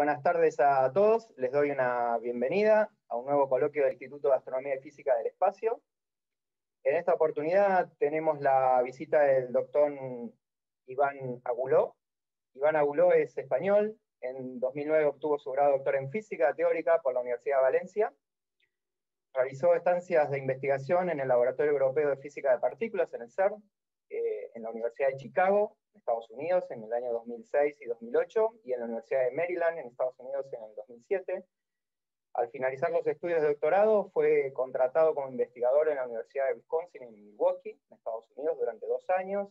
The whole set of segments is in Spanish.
Buenas tardes a todos, les doy una bienvenida a un nuevo coloquio del Instituto de Astronomía y Física del Espacio. En esta oportunidad tenemos la visita del doctor Iván Aguló. Iván Aguló es español, en 2009 obtuvo su grado doctor en Física Teórica por la Universidad de Valencia. Realizó estancias de investigación en el Laboratorio Europeo de Física de Partículas, en el CERN, eh, en la Universidad de Chicago, Estados Unidos en el año 2006 y 2008 y en la Universidad de Maryland en Estados Unidos en el 2007. Al finalizar los estudios de doctorado, fue contratado como investigador en la Universidad de Wisconsin en Milwaukee, en Estados Unidos, durante dos años.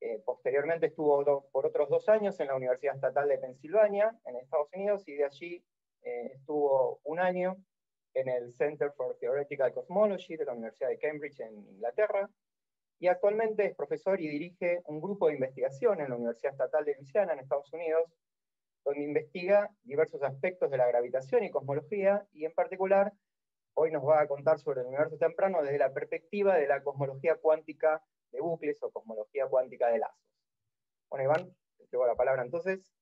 Eh, posteriormente estuvo por otros dos años en la Universidad Estatal de Pensilvania, en Estados Unidos, y de allí eh, estuvo un año en el Center for Theoretical Cosmology de la Universidad de Cambridge, en Inglaterra, y actualmente es profesor y dirige un grupo de investigación en la Universidad Estatal de Louisiana, en Estados Unidos, donde investiga diversos aspectos de la gravitación y cosmología, y en particular hoy nos va a contar sobre el universo temprano desde la perspectiva de la cosmología cuántica de bucles o cosmología cuántica de lazos. Bueno, Iván, te llevo la palabra entonces.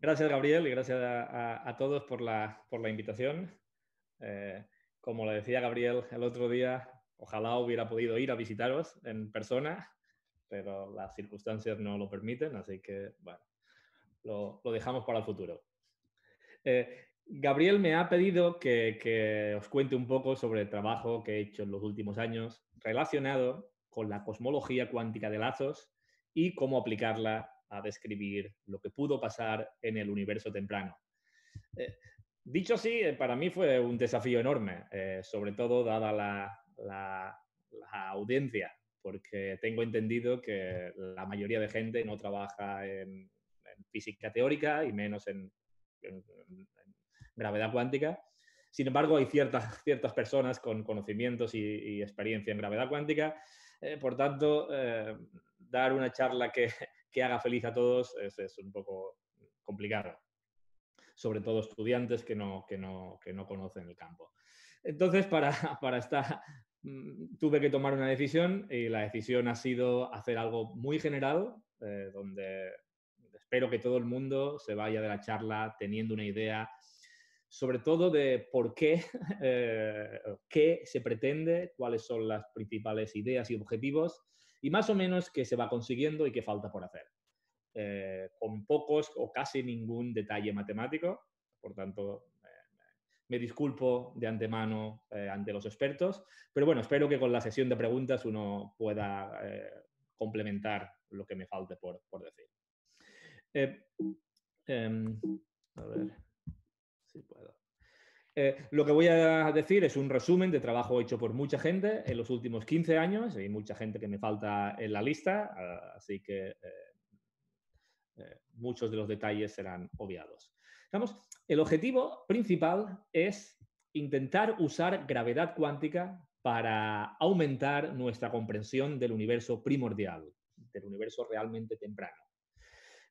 Gracias, Gabriel, y gracias a, todos por la, invitación. Eh, como le decía Gabriel el otro día, Ojalá hubiera podido ir a visitaros en persona, pero las circunstancias no lo permiten, así que, bueno, lo, dejamos para el futuro. Eh, Gabriel me ha pedido que, os cuente un poco sobre el trabajo que he hecho en los últimos años relacionado con la cosmología cuántica de lazos y cómo aplicarla a describir lo que pudo pasar en el universo temprano. Eh, dicho así, eh, para mí fue un desafío enorme, sobre todo dada la la, audiencia, porque tengo entendido que la mayoría de gente no trabaja en, física teórica y menos en, gravedad cuántica. Sin embargo, hay ciertas, ciertas personas con conocimientos y, experiencia en gravedad cuántica. Eh, por tanto, eh, dar una charla que, que, haga feliz a todos es, es, un poco complicado, sobre todo estudiantes que no, que no, que no conocen el campo. Entonces, para, para, esta, Mm, tuve que tomar una decisión y la decisión ha sido hacer algo muy general, eh, donde espero que todo el mundo se vaya de la charla teniendo una idea, sobre todo de por qué, eh, qué se pretende, cuáles son las principales ideas y objetivos, y más o menos qué se va consiguiendo y qué falta por hacer. Eh, con pocos o casi ningún detalle matemático, por tanto, me disculpo de antemano eh, ante los expertos, pero bueno, espero que con la sesión de preguntas uno pueda eh, complementar lo que me falte por, decir. Eh, em, a ver si puedo. lo que voy a decir es un resumen de trabajo hecho por mucha gente en los últimos 15 años. Hay mucha gente que me falta en la lista, ah, así que muchos de los detalles serán obviados el objetivo principal es intentar usar gravedad cuántica para aumentar nuestra comprensión del universo primordial, del universo realmente temprano.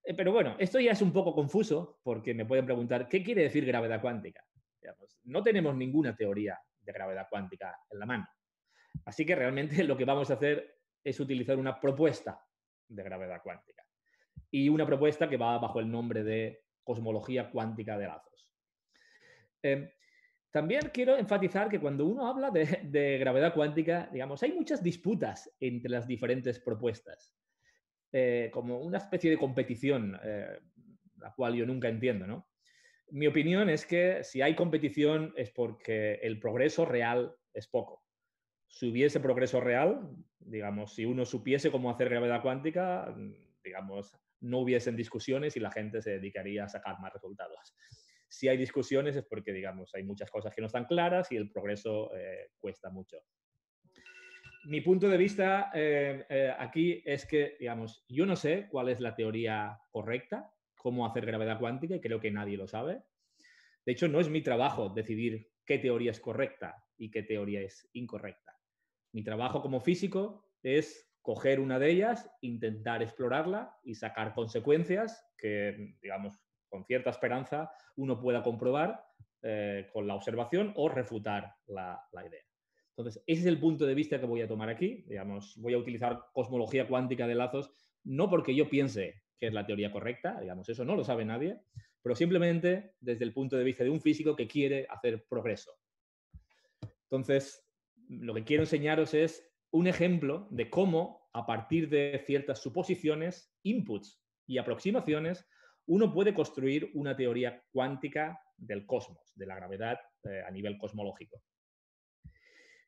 Eh, pero bueno, esto ya es un poco confuso porque me pueden preguntar, ¿qué quiere decir gravedad cuántica? no tenemos ninguna teoría de gravedad cuántica en la mano. Así que realmente lo que vamos a hacer es utilizar una propuesta de gravedad cuántica. Y una propuesta que va bajo el nombre de cosmología cuántica de lazos. Eh, también quiero enfatizar que cuando uno habla de, gravedad cuántica, digamos, hay muchas disputas entre las diferentes propuestas, eh, como una especie de competición, eh, la cual yo nunca entiendo, ¿no? Mi opinión es que si hay competición es porque el progreso real es poco. Si hubiese progreso real, digamos, si uno supiese cómo hacer gravedad cuántica, digamos, no hubiesen discusiones y la gente se dedicaría a sacar más resultados. Si hay discusiones es porque, digamos, hay muchas cosas que no están claras y el progreso eh, cuesta mucho. Mi punto de vista eh, eh, aquí es que, digamos, yo no sé cuál es la teoría correcta, cómo hacer gravedad cuántica, y creo que nadie lo sabe. De hecho, no es mi trabajo decidir qué teoría es correcta y qué teoría es incorrecta. Mi trabajo como físico es coger una de ellas, intentar explorarla y sacar consecuencias que, digamos, con cierta esperanza uno pueda comprobar eh, con la observación o refutar la, la, idea. Entonces, ese es el punto de vista que voy a tomar aquí. Digamos, voy a utilizar cosmología cuántica de lazos, no porque yo piense que es la teoría correcta, digamos, eso no lo sabe nadie, pero simplemente desde el punto de vista de un físico que quiere hacer progreso. Entonces, lo que quiero enseñaros es un ejemplo de cómo a partir de ciertas suposiciones, inputs y aproximaciones, uno puede construir una teoría cuántica del cosmos, de la gravedad eh, a nivel cosmológico.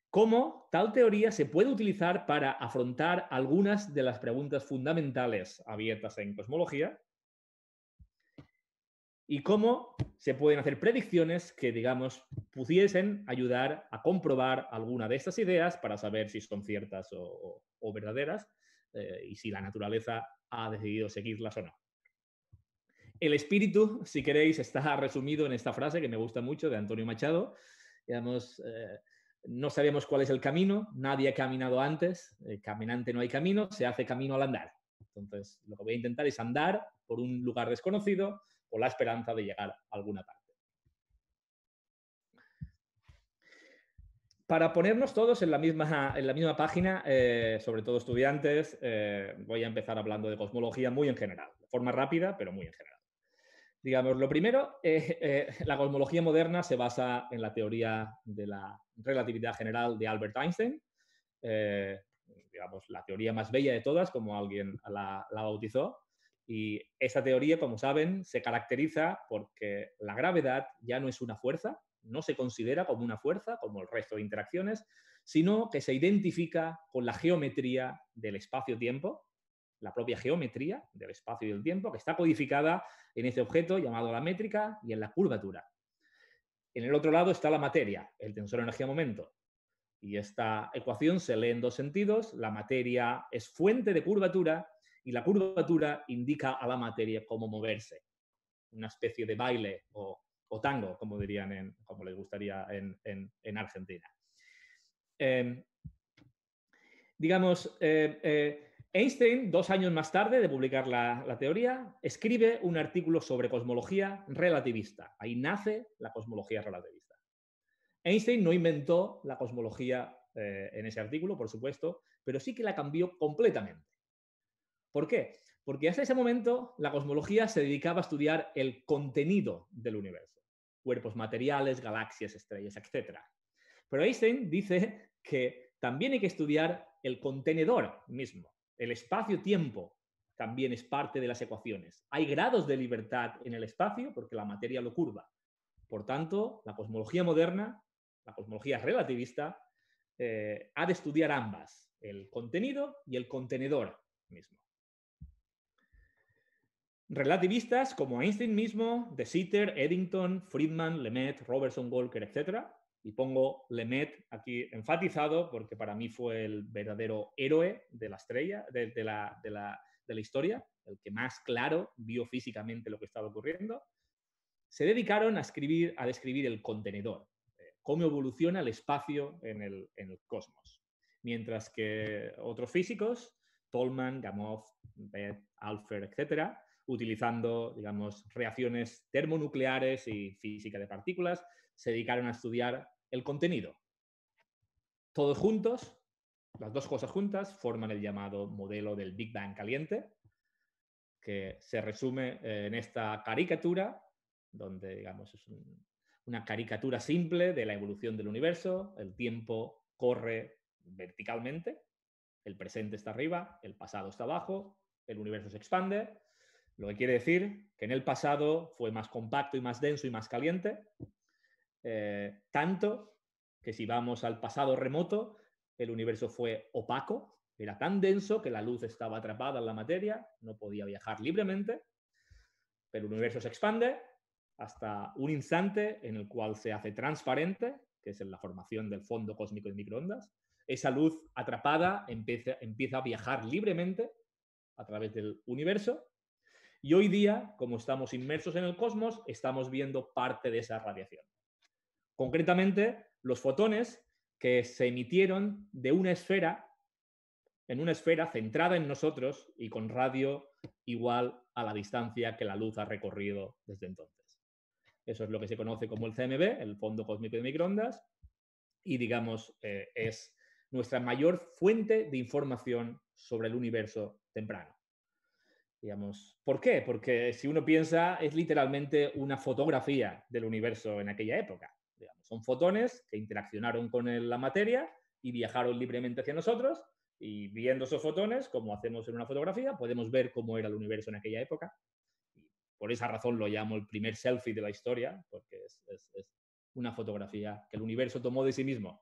Cómo tal teoría se puede utilizar para afrontar algunas de las preguntas fundamentales abiertas en cosmología y cómo se pueden hacer predicciones que, digamos, pudiesen ayudar a comprobar alguna de estas ideas para saber si son ciertas o, verdaderas eh, y si la naturaleza ha decidido seguirlas o no. El espíritu, si queréis, está resumido en esta frase que me gusta mucho de Antonio Machado. Digamos, eh, no sabemos cuál es el camino, nadie ha caminado antes, eh, caminante no hay camino, se hace camino al andar. Entonces, lo que voy a intentar es andar por un lugar desconocido, o la esperanza de llegar a alguna parte. Para ponernos todos en la misma, en la misma página, eh, sobre todo estudiantes, eh, voy a empezar hablando de cosmología muy en general, de forma rápida, pero muy en general. Digamos, lo primero, eh, la cosmología moderna se basa en la teoría de la relatividad general de Albert Einstein, digamos, la teoría más bella de todas, como alguien la bautizó, y esa teoría, como saben, se caracteriza porque la gravedad ya no es una fuerza, no se considera como una fuerza, como el resto de interacciones, sino que se identifica con la geometría del espacio-tiempo, la propia geometría del espacio y del tiempo, que está codificada en ese objeto llamado la métrica y en la curvatura. En el otro lado está la materia, el tensor energía-momento. Y esta ecuación se lee en dos sentidos. La materia es fuente de curvatura y la curvatura indica a la materia cómo moverse, una especie de baile o, tango, como dirían, como les gustaría en, Argentina. Em, digamos, eh, eh, Einstein, dos años más tarde de publicar la, teoría, escribe un artículo sobre cosmología relativista. Ahí nace la cosmología relativista. Einstein no inventó la cosmología eh, en ese artículo, por supuesto, pero sí que la cambió completamente. ¿Por qué? Porque hasta ese momento la cosmología se dedicaba a estudiar el contenido del universo, cuerpos materiales, galaxias, estrellas, etc. Pero Einstein dice que también hay que estudiar el contenedor mismo, el espacio-tiempo también es parte de las ecuaciones. Hay grados de libertad en el espacio porque la materia lo curva. Por tanto, la cosmología moderna, la cosmología relativista, eh, ha de estudiar ambas, el contenido y el contenedor mismo relativistas como Einstein mismo, De Sitter, Eddington, Friedman, Lemet, Robertson, Walker, etc. Y pongo Lemet aquí enfatizado porque para mí fue el verdadero héroe de la estrella, de, la, historia, el que más claro vio físicamente lo que estaba ocurriendo. Se dedicaron a escribir, a describir el contenedor, eh, cómo evoluciona el espacio en el, cosmos. Mientras que otros físicos, Tolman, Gamow, Alfer, etcétera utilizando, digamos, reacciones termonucleares y física de partículas, se dedicaron a estudiar el contenido. Todos juntos, las dos cosas juntas, forman el llamado modelo del Big Bang caliente, que se resume eh, en esta caricatura, donde, digamos, es una caricatura simple de la evolución del universo, el tiempo corre verticalmente, el presente está arriba, el pasado está abajo, el universo se expande, lo que quiere decir que en el pasado fue más compacto y más denso y más caliente, eh, tanto que si vamos al pasado remoto, el universo fue opaco, era tan denso que la luz estaba atrapada en la materia, no podía viajar libremente, pero el universo se expande hasta un instante en el cual se hace transparente, que es en la formación del fondo cósmico de microondas. Esa luz atrapada empieza, empieza a viajar libremente a través del universo y hoy día, como estamos inmersos en el cosmos, estamos viendo parte de esa radiación. Concretamente, los fotones que se emitieron de una esfera, en una esfera centrada en nosotros y con radio igual a la distancia que la luz ha recorrido desde entonces. Eso es lo que se conoce como el CMB, el fondo cósmico de microondas, y digamos, eh, es nuestra mayor fuente de información sobre el universo temprano. Digamos, ¿Por qué? Porque si uno piensa, es literalmente una fotografía del universo en aquella época. Son fotones que interaccionaron con la materia y viajaron libremente hacia nosotros. Y viendo esos fotones, como hacemos en una fotografía, podemos ver cómo era el universo en aquella época. Y por esa razón lo llamo el primer selfie de la historia, porque es, una fotografía que el universo tomó de sí mismo.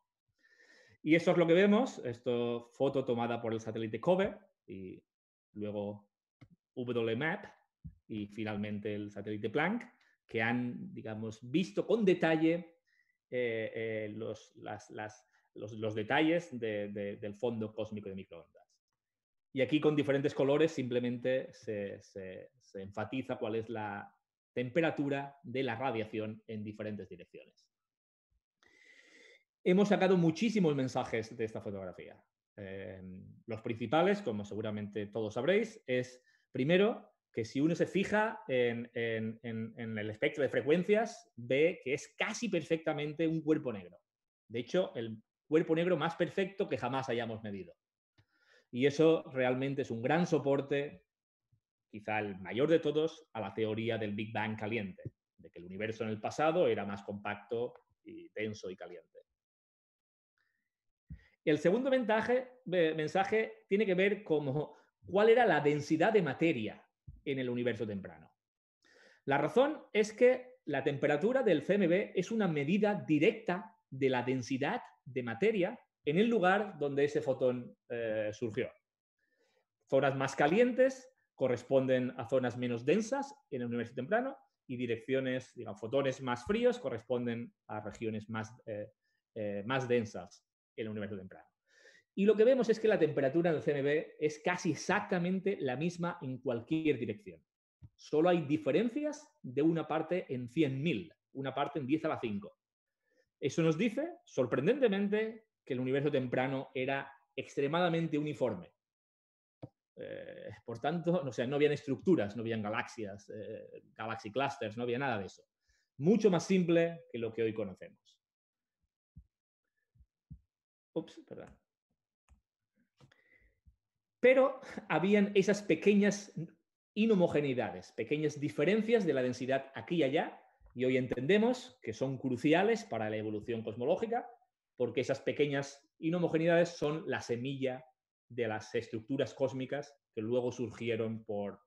Y eso es lo que vemos, esto foto tomada por el satélite COBE y luego WMAP y finalmente el satélite Planck, que han, digamos, visto con detalle eh, eh, los, detalles del fondo cósmico de microondas. Y aquí con diferentes colores simplemente se, enfatiza cuál es la temperatura de la radiación en diferentes direcciones hemos sacado muchísimos mensajes de esta fotografía. Eh, los principales, como seguramente todos sabréis, es Primero, que si uno se fija en, el espectro de frecuencias, ve que es casi perfectamente un cuerpo negro. De hecho, el cuerpo negro más perfecto que jamás hayamos medido. Y eso realmente es un gran soporte, quizá el mayor de todos, a la teoría del Big Bang caliente, de que el universo en el pasado era más compacto y denso y caliente. El segundo mensaje, mensaje tiene que ver como cuál era la densidad de materia en el universo temprano. La razón es que la temperatura del CMB es una medida directa de la densidad de materia en el lugar donde ese fotón eh, surgió. Zonas más calientes corresponden a zonas menos densas en el universo temprano y direcciones, digamos, fotones más fríos corresponden a regiones más eh, eh, densas en el universo temprano. Y lo que vemos es que la temperatura del CMB es casi exactamente la misma en cualquier dirección. Solo hay diferencias de una parte en 100.000, una parte en 10 a la 5. Eso nos dice, sorprendentemente, que el universo temprano era extremadamente uniforme. Eh, por tanto, no habían estructuras, no habían galaxias, eh, galaxy clusters, no había nada de eso. Mucho más simple que lo que hoy conocemos. Ups, perdón. Pero habían esas pequeñas inhomogeneidades, pequeñas diferencias de la densidad aquí y allá, y hoy entendemos que son cruciales para la evolución cosmológica, porque esas pequeñas inhomogeneidades son la semilla de las estructuras cósmicas que luego surgieron por,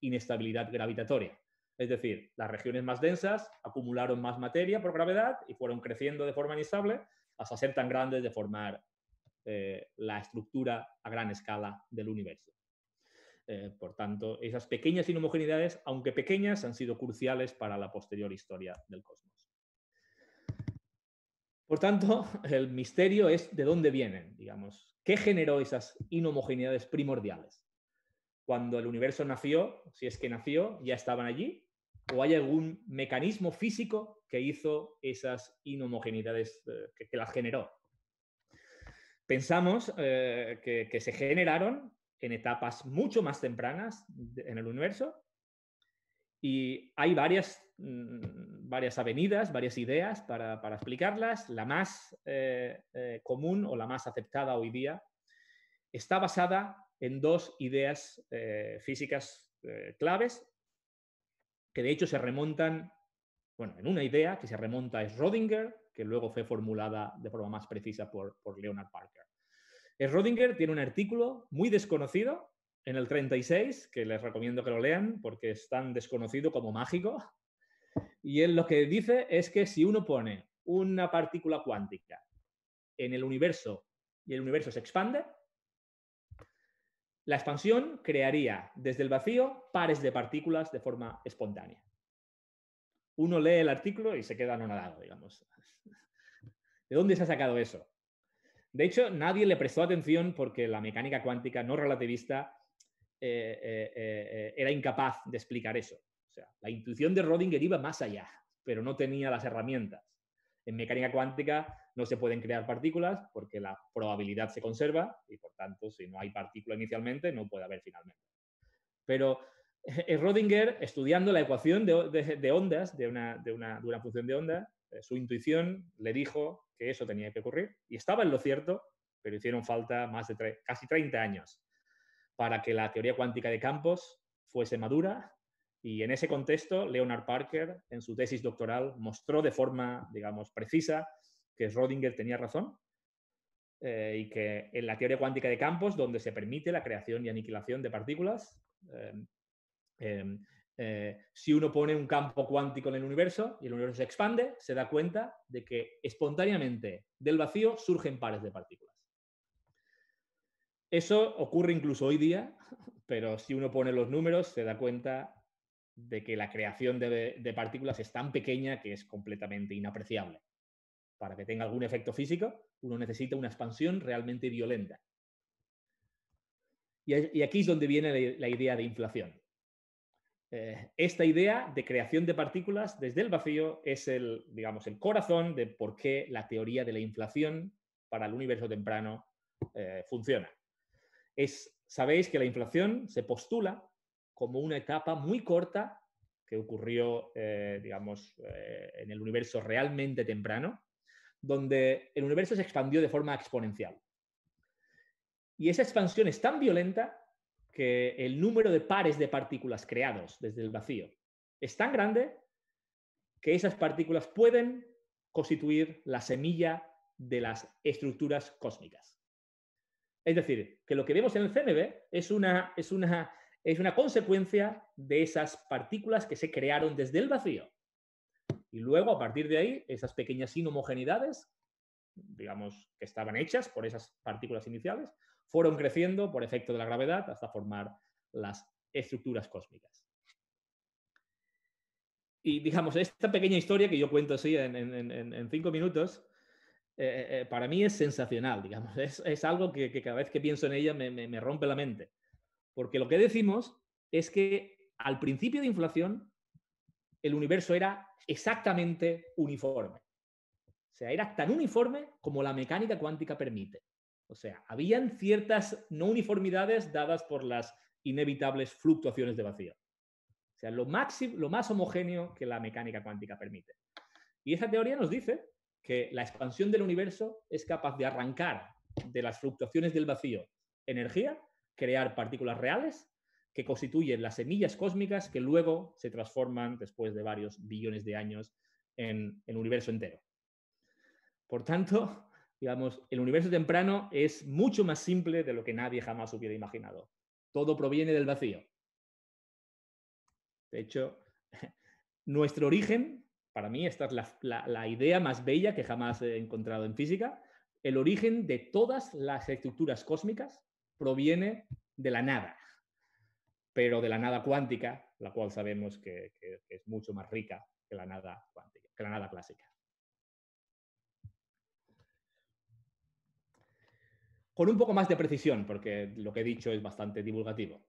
inestabilidad gravitatoria. Es decir, las regiones más densas acumularon más materia por gravedad y fueron creciendo de forma inestable hasta ser tan grandes de formar eh, la estructura a gran escala del universo. Eh, por tanto, esas pequeñas inhomogeneidades, aunque pequeñas, han sido cruciales para la posterior historia del cosmos. Por tanto, el misterio es de dónde vienen, digamos, qué generó esas inhomogeneidades primordiales. Cuando el universo nació, si es que nació, ya estaban allí, o hay algún mecanismo físico que hizo esas inhomogeneidades, eh, que las generó, pensamos eh, que, se generaron en etapas mucho más tempranas en el universo y hay varias, mm, varias avenidas, varias ideas para, explicarlas. La más eh, eh, común o la más aceptada hoy día está basada en dos ideas físicas claves que de hecho se remontan, bueno, en una idea que se remonta es Schrödinger que luego fue formulada de forma más precisa por, Leonard Parker. Schrödinger eh, tiene un artículo muy desconocido en el 36, que les recomiendo que lo lean porque es tan desconocido como mágico. Y él lo que dice es que si uno pone una partícula cuántica en el universo y el universo se expande, la expansión crearía desde el vacío pares de partículas de forma espontánea uno lee el artículo y se queda anonadado, digamos. ¿De dónde se ha sacado eso? De hecho, nadie le prestó atención porque la mecánica cuántica no relativista eh, eh, eh, era incapaz de explicar eso. O sea, la intuición de Rodinger iba más allá, pero no tenía las herramientas. En mecánica cuántica no se pueden crear partículas porque la probabilidad se conserva y, por tanto, si no hay partícula inicialmente, no puede haber finalmente. Pero Rodinger, estudiando la ecuación de, ondas, de una, de, función de onda, eh, su intuición le dijo que eso tenía que ocurrir. Y estaba en lo cierto, pero hicieron falta más de casi 30 años para que la teoría cuántica de campos fuese madura. Y en ese contexto, Leonard Parker, en su tesis doctoral, mostró de forma, digamos, precisa que Rodinger tenía razón eh, y que en la teoría cuántica de campos, donde se permite la creación y aniquilación de partículas, eh, Em, eh, si uno pone un campo cuántico en el universo y el universo se expande, se da cuenta de que espontáneamente del vacío surgen pares de partículas. Eso ocurre incluso hoy día, pero si uno pone los números se da cuenta de que la creación de, partículas es tan pequeña que es completamente inapreciable. Para que tenga algún efecto físico, uno necesita una expansión realmente violenta. Y, aquí es donde viene la idea de inflación. Eh, esta idea de creación de partículas desde el vacío es el, digamos, el corazón de por qué la teoría de la inflación para el universo temprano eh, funciona. Es, sabéis que la inflación se postula como una etapa muy corta que ocurrió, eh, digamos, en el universo realmente temprano, donde el universo se expandió de forma exponencial. Y esa expansión es tan violenta que el número de pares de partículas creados desde el vacío es tan grande que esas partículas pueden constituir la semilla de las estructuras cósmicas. Es decir, que lo que vemos en el CMB es una, es una, es una consecuencia de esas partículas que se crearon desde el vacío. Y luego, a partir de ahí, esas pequeñas inhomogeneidades, digamos, que estaban hechas por esas partículas iniciales, fueron creciendo por efecto de la gravedad hasta formar las estructuras cósmicas. Y digamos, esta pequeña historia que yo cuento así en, cinco minutos, eh, eh, eh, para mí es sensacional, digamos, es, algo que, cada vez que pienso en ella me, me rompe la mente. Porque lo que decimos es que al principio de inflación el universo era exactamente uniforme. O sea, era tan uniforme como la mecánica cuántica permite. O sea, habían ciertas no uniformidades dadas por las inevitables fluctuaciones de vacío. O sea, lo, máximo, lo más homogéneo que la mecánica cuántica permite. Y esa teoría nos dice que la expansión del universo es capaz de arrancar de las fluctuaciones del vacío energía, crear partículas reales que constituyen las semillas cósmicas que luego se transforman después de varios billones de años en el universo entero. Por tanto, digamos, el universo temprano es mucho más simple de lo que nadie jamás hubiera imaginado. Todo proviene del vacío. De hecho, nuestro origen, para mí esta es la, idea más bella que jamás he encontrado en física, el origen de todas las estructuras cósmicas proviene de la nada, pero de la nada cuántica, la cual sabemos que, es mucho más rica que la nada que la nada clásica. con un poco más de precisión, porque lo que he dicho es bastante divulgativo.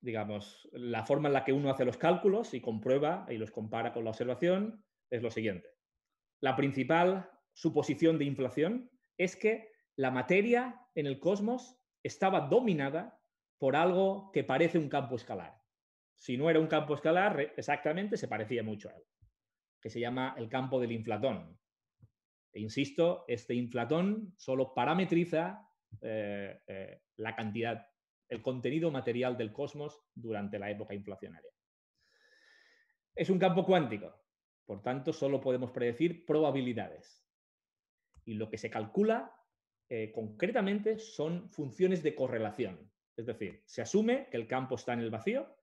Digamos, la forma en la que uno hace los cálculos y comprueba y los compara con la observación es lo siguiente. La principal suposición de inflación es que la materia en el cosmos estaba dominada por algo que parece un campo escalar. Si no era un campo escalar, exactamente se parecía mucho a él, que se llama el campo del inflatón. E insisto, este inflatón solo parametriza eh, eh, la cantidad, el contenido material del cosmos durante la época inflacionaria. Es un campo cuántico, por tanto, solo podemos predecir probabilidades. Y lo que se calcula eh, concretamente son funciones de correlación. Es decir, se asume que el campo está en el vacío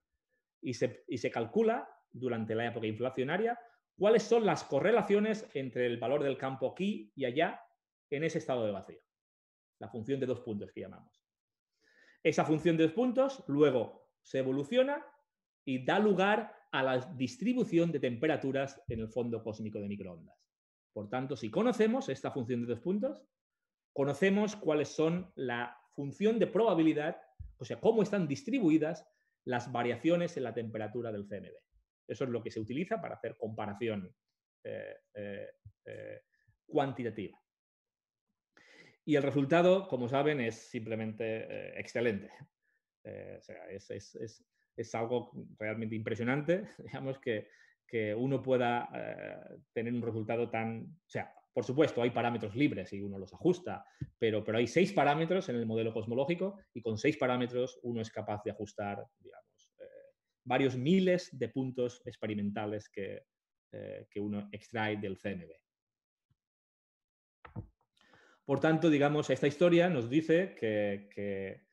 y se calcula durante la época inflacionaria cuáles son las correlaciones entre el valor del campo aquí y allá en ese estado de vacío la función de dos puntos que llamamos. Esa función de dos puntos luego se evoluciona y da lugar a la distribución de temperaturas en el fondo cósmico de microondas. Por tanto, si conocemos esta función de dos puntos, conocemos cuáles son la función de probabilidad, o sea, cómo están distribuidas las variaciones en la temperatura del CMB. Eso es lo que se utiliza para hacer comparación eh, eh, eh, cuantitativa. Y el resultado, como saben, es simplemente eh, excelente. Eh, es, algo realmente impresionante, digamos, que, uno pueda eh, tener un resultado tan... O sea, por supuesto, hay parámetros libres y uno los ajusta, pero, pero hay seis parámetros en el modelo cosmológico y con seis parámetros uno es capaz de ajustar, varios miles de puntos experimentales que, que uno extrae del CMB. Por tanto, digamos, esta historia nos dice que,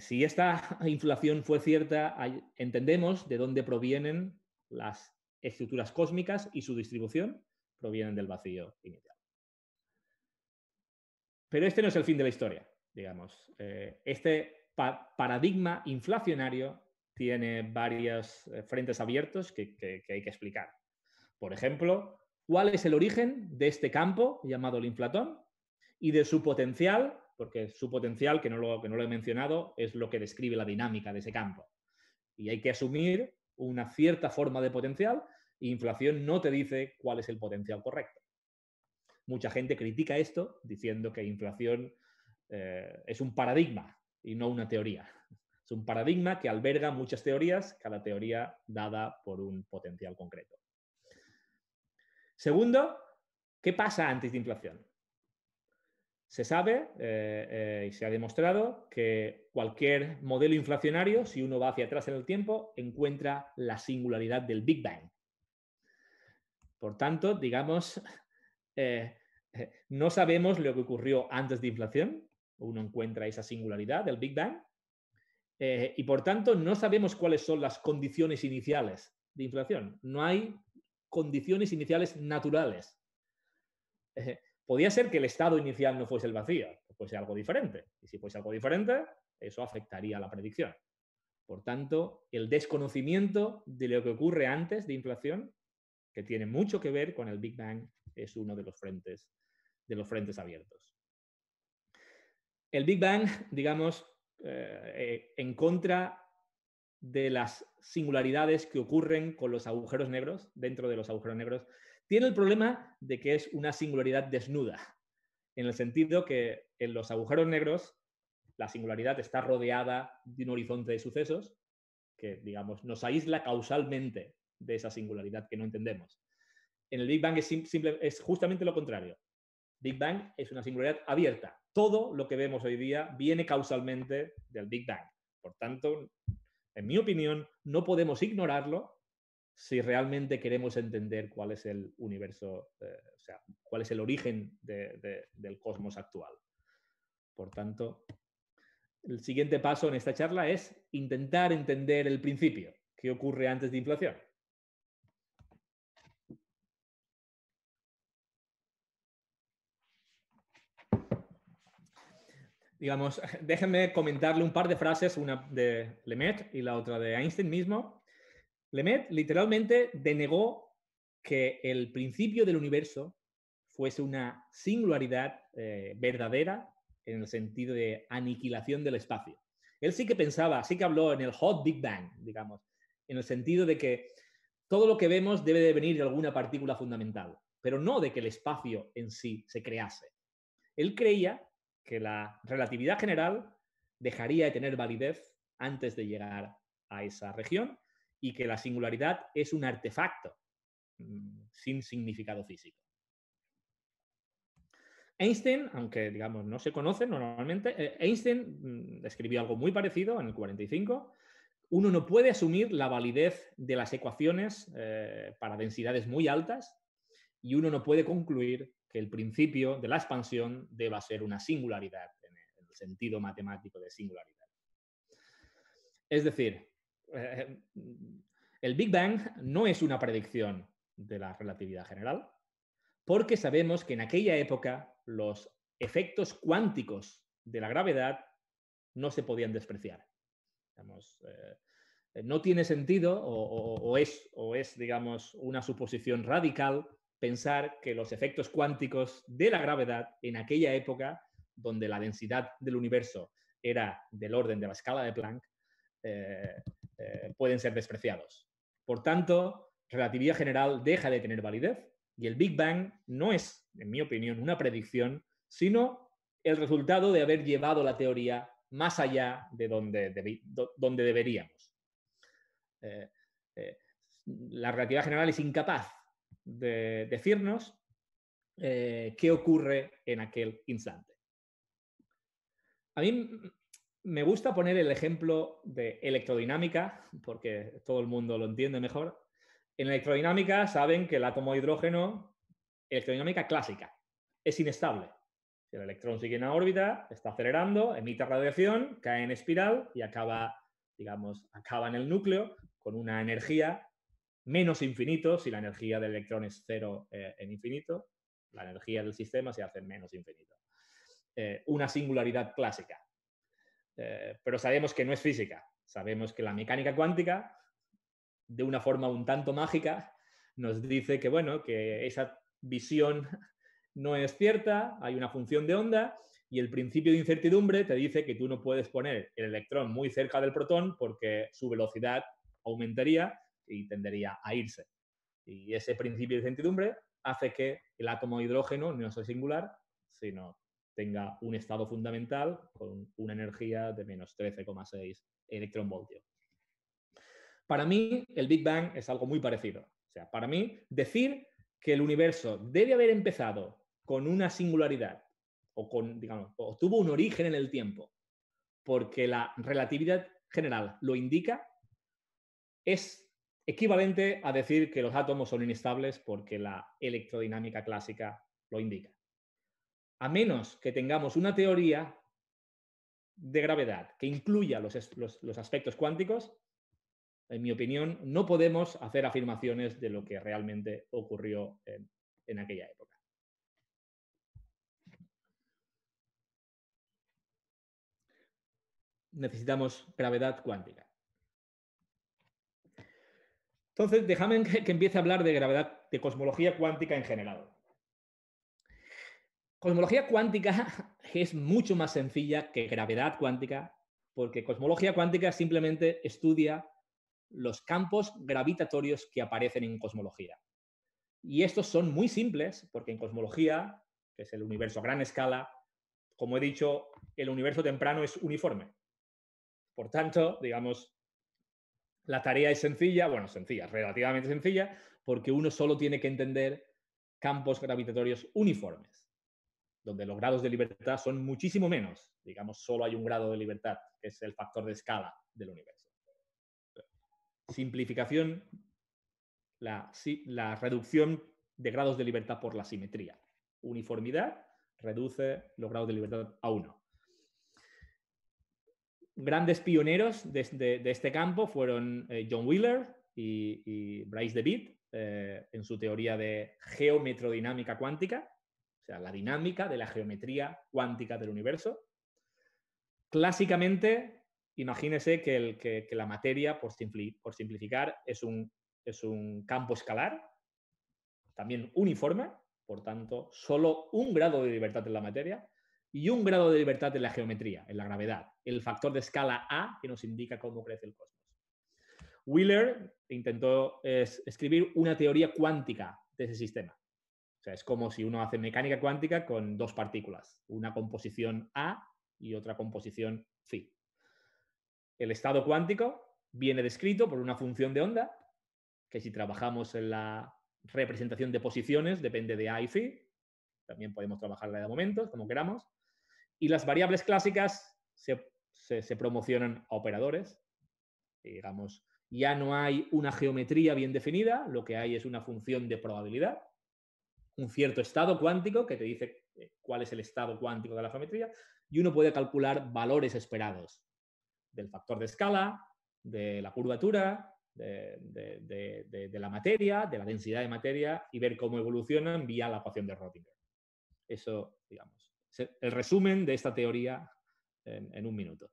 si esta inflación fue cierta, entendemos de dónde provienen las estructuras cósmicas y su distribución provienen del vacío inicial. Pero este no es el fin de la historia, digamos. Eh, este paradigma inflacionario tiene varios eh, frentes abiertos que, hay que explicar. Por ejemplo, cuál es el origen de este campo llamado el inflatón y de su potencial, porque su potencial, que no lo, que no he mencionado, es lo que describe la dinámica de ese campo. Y hay que asumir una cierta forma de potencial e inflación no te dice cuál es el potencial correcto. Mucha gente critica esto diciendo que inflación eh, es un paradigma y no una teoría. Es un paradigma que alberga muchas teorías, cada teoría dada por un potencial concreto. Segundo, ¿qué pasa antes de inflación? Se sabe eh, eh, y se ha demostrado que cualquier modelo inflacionario, si uno va hacia atrás en el tiempo, encuentra la singularidad del Big Bang. Por tanto, digamos, eh, no sabemos lo que ocurrió antes de inflación, uno encuentra esa singularidad del Big Bang, y por tanto no sabemos cuáles son las condiciones iniciales de inflación. No hay condiciones iniciales naturales. Eh, podía ser que el estado inicial no fuese el vacío, fuese algo diferente. Y si fuese algo diferente, eso afectaría a la predicción. Por tanto, el desconocimiento de lo que ocurre antes de inflación, que tiene mucho que ver con el Big Bang, es uno de los frentes, de los frentes abiertos. El Big Bang, digamos, eh, eh, en contra de las singularidades que ocurren con los agujeros negros, dentro de los agujeros negros, tiene el problema de que es una singularidad desnuda, en el sentido que en los agujeros negros la singularidad está rodeada de un horizonte de sucesos que, digamos, nos aísla causalmente de esa singularidad que no entendemos. En el Big Bang es, justamente lo contrario. Big Bang es una singularidad abierta. Todo lo que vemos hoy día viene causalmente del Big Bang. Por tanto, en mi opinión, no podemos ignorarlo si realmente queremos entender cuál es el universo, eh, o sea, cuál es el origen del cosmos actual. Por tanto, el siguiente paso en esta charla es intentar entender el principio, qué ocurre antes de inflación. digamos, déjenme comentarle un par de frases, una de Lemet y la otra de Einstein mismo. Lemet literalmente denegó que el principio del universo fuese una singularidad eh, verdadera en el sentido de aniquilación del espacio. Él sí que pensaba, sí que habló en el hot Big Bang, digamos, en el sentido de que todo lo que vemos debe de venir de alguna partícula fundamental, pero no de que el espacio en sí se crease. Él creía que la relatividad general dejaría de tener validez antes de llegar a esa región y que la singularidad es un artefacto mm, sin significado físico. Einstein, aunque digamos no se conoce normalmente, eh, Einstein mm, escribió algo muy parecido en el 45. Uno no puede asumir la validez de las ecuaciones eh, para densidades muy altas y uno no puede concluir que el principio de la expansión deba ser una singularidad, en e, el sentido matemático de singularidad. Es decir, eh, eh, el Big Bang no es una predicción de la relatividad general, porque sabemos que en aquella época los efectos cuánticos de la gravedad no se podían despreciar. Eh, no tiene sentido o, es, o es, digamos, una suposición radical pensar que los efectos cuánticos de la gravedad en aquella época, donde la densidad del universo era del orden de la escala de Planck, eh, eh, pueden ser despreciados. Por tanto, relatividad general deja de tener validez y el Big Bang no es, en mi opinión, una predicción, sino el resultado de haber llevado la teoría más allá de donde, donde deberíamos. Eh, la relatividad general es incapaz de decirnos eh, qué ocurre en aquel instante. A mí me gusta poner el ejemplo de electrodinámica, porque todo el mundo lo entiende mejor. En electrodinámica saben que el átomo de hidrógeno, electrodinámica clásica, es inestable. el electrón sigue en la órbita, está acelerando, emite radiación, cae en espiral y acaba, digamos, acaba en el núcleo con una energía menos infinito, si la energía del electrón es cero eh, en infinito, la energía del sistema se hace menos infinito. Eh, una singularidad clásica. Eh, pero sabemos que no es física, sabemos que la mecánica cuántica, de una forma un tanto mágica, nos dice que, bueno, que esa visión no es cierta, hay una función de onda y el principio de incertidumbre te dice que tú no puedes poner el electrón muy cerca del protón porque su velocidad aumentaría y tendería a irse. Y ese principio de incertidumbre hace que el átomo de hidrógeno no sea singular, sino tenga un estado fundamental con una energía de menos 13,6 electronvoltios. Para mí, el Big Bang es algo muy parecido. O sea, para mí, decir que el universo debe haber empezado con una singularidad o con, digamos, o tuvo un origen en el tiempo, porque la relatividad general lo indica, es equivalente a decir que los átomos son inestables porque la electrodinámica clásica lo indica. A menos que tengamos una teoría de gravedad que incluya los, aspectos cuánticos, en mi opinión, no podemos hacer afirmaciones de lo que realmente ocurrió en aquella época. Necesitamos gravedad cuántica. Entonces, déjame que, empiece a hablar de gravedad, de cosmología cuántica en general. Cosmología cuántica es mucho más sencilla que gravedad cuántica, porque cosmología cuántica simplemente estudia los campos gravitatorios que aparecen en cosmología. Y estos son muy simples, porque en cosmología, que es el universo a gran escala, como he dicho, el universo temprano es uniforme. Por tanto, digamos, la tarea es sencilla, bueno, sencilla, relativamente sencilla, porque uno solo tiene que entender campos gravitatorios uniformes, donde los grados de libertad son muchísimo menos. Digamos, solo hay un grado de libertad, que es el factor de escala del universo. Simplificación, la, la reducción de grados de libertad por la simetría. Uniformidad reduce los grados de libertad a uno grandes pioneros de, este campo fueron eh, John Wheeler y, Bryce DeBitt eh, en su teoría de geometrodinámica cuántica, o sea, la dinámica de la geometría cuántica del universo. Clásicamente, imagínese que, la materia, por, simplificar, es un campo escalar, también uniforme, por tanto, solo un grado de libertad en la materia, y un grado de libertad en la geometría, en la gravedad, el factor de escala A que nos indica cómo crece el cosmos. Wheeler intentó escribir una teoría cuántica de ese sistema. O sea, es como si uno hace mecánica cuántica con dos partículas, una composición A y otra composición phi. El estado cuántico viene descrito por una función de onda, que si trabajamos en la representación de posiciones depende de A y phi. También podemos trabajarla de momentos, como queramos. Y las variables clásicas se, promocionan a operadores. Eh, digamos, ya no hay una geometría bien definida, lo que hay es una función de probabilidad, un cierto estado cuántico que te dice eh, cuál es el estado cuántico de la geometría, y uno puede calcular valores esperados del factor de escala, de la curvatura, de, de, la materia, de la densidad de materia y ver cómo evolucionan vía la ecuación de Rottinger. Eso, digamos el resumen de esta teoría en, un minuto.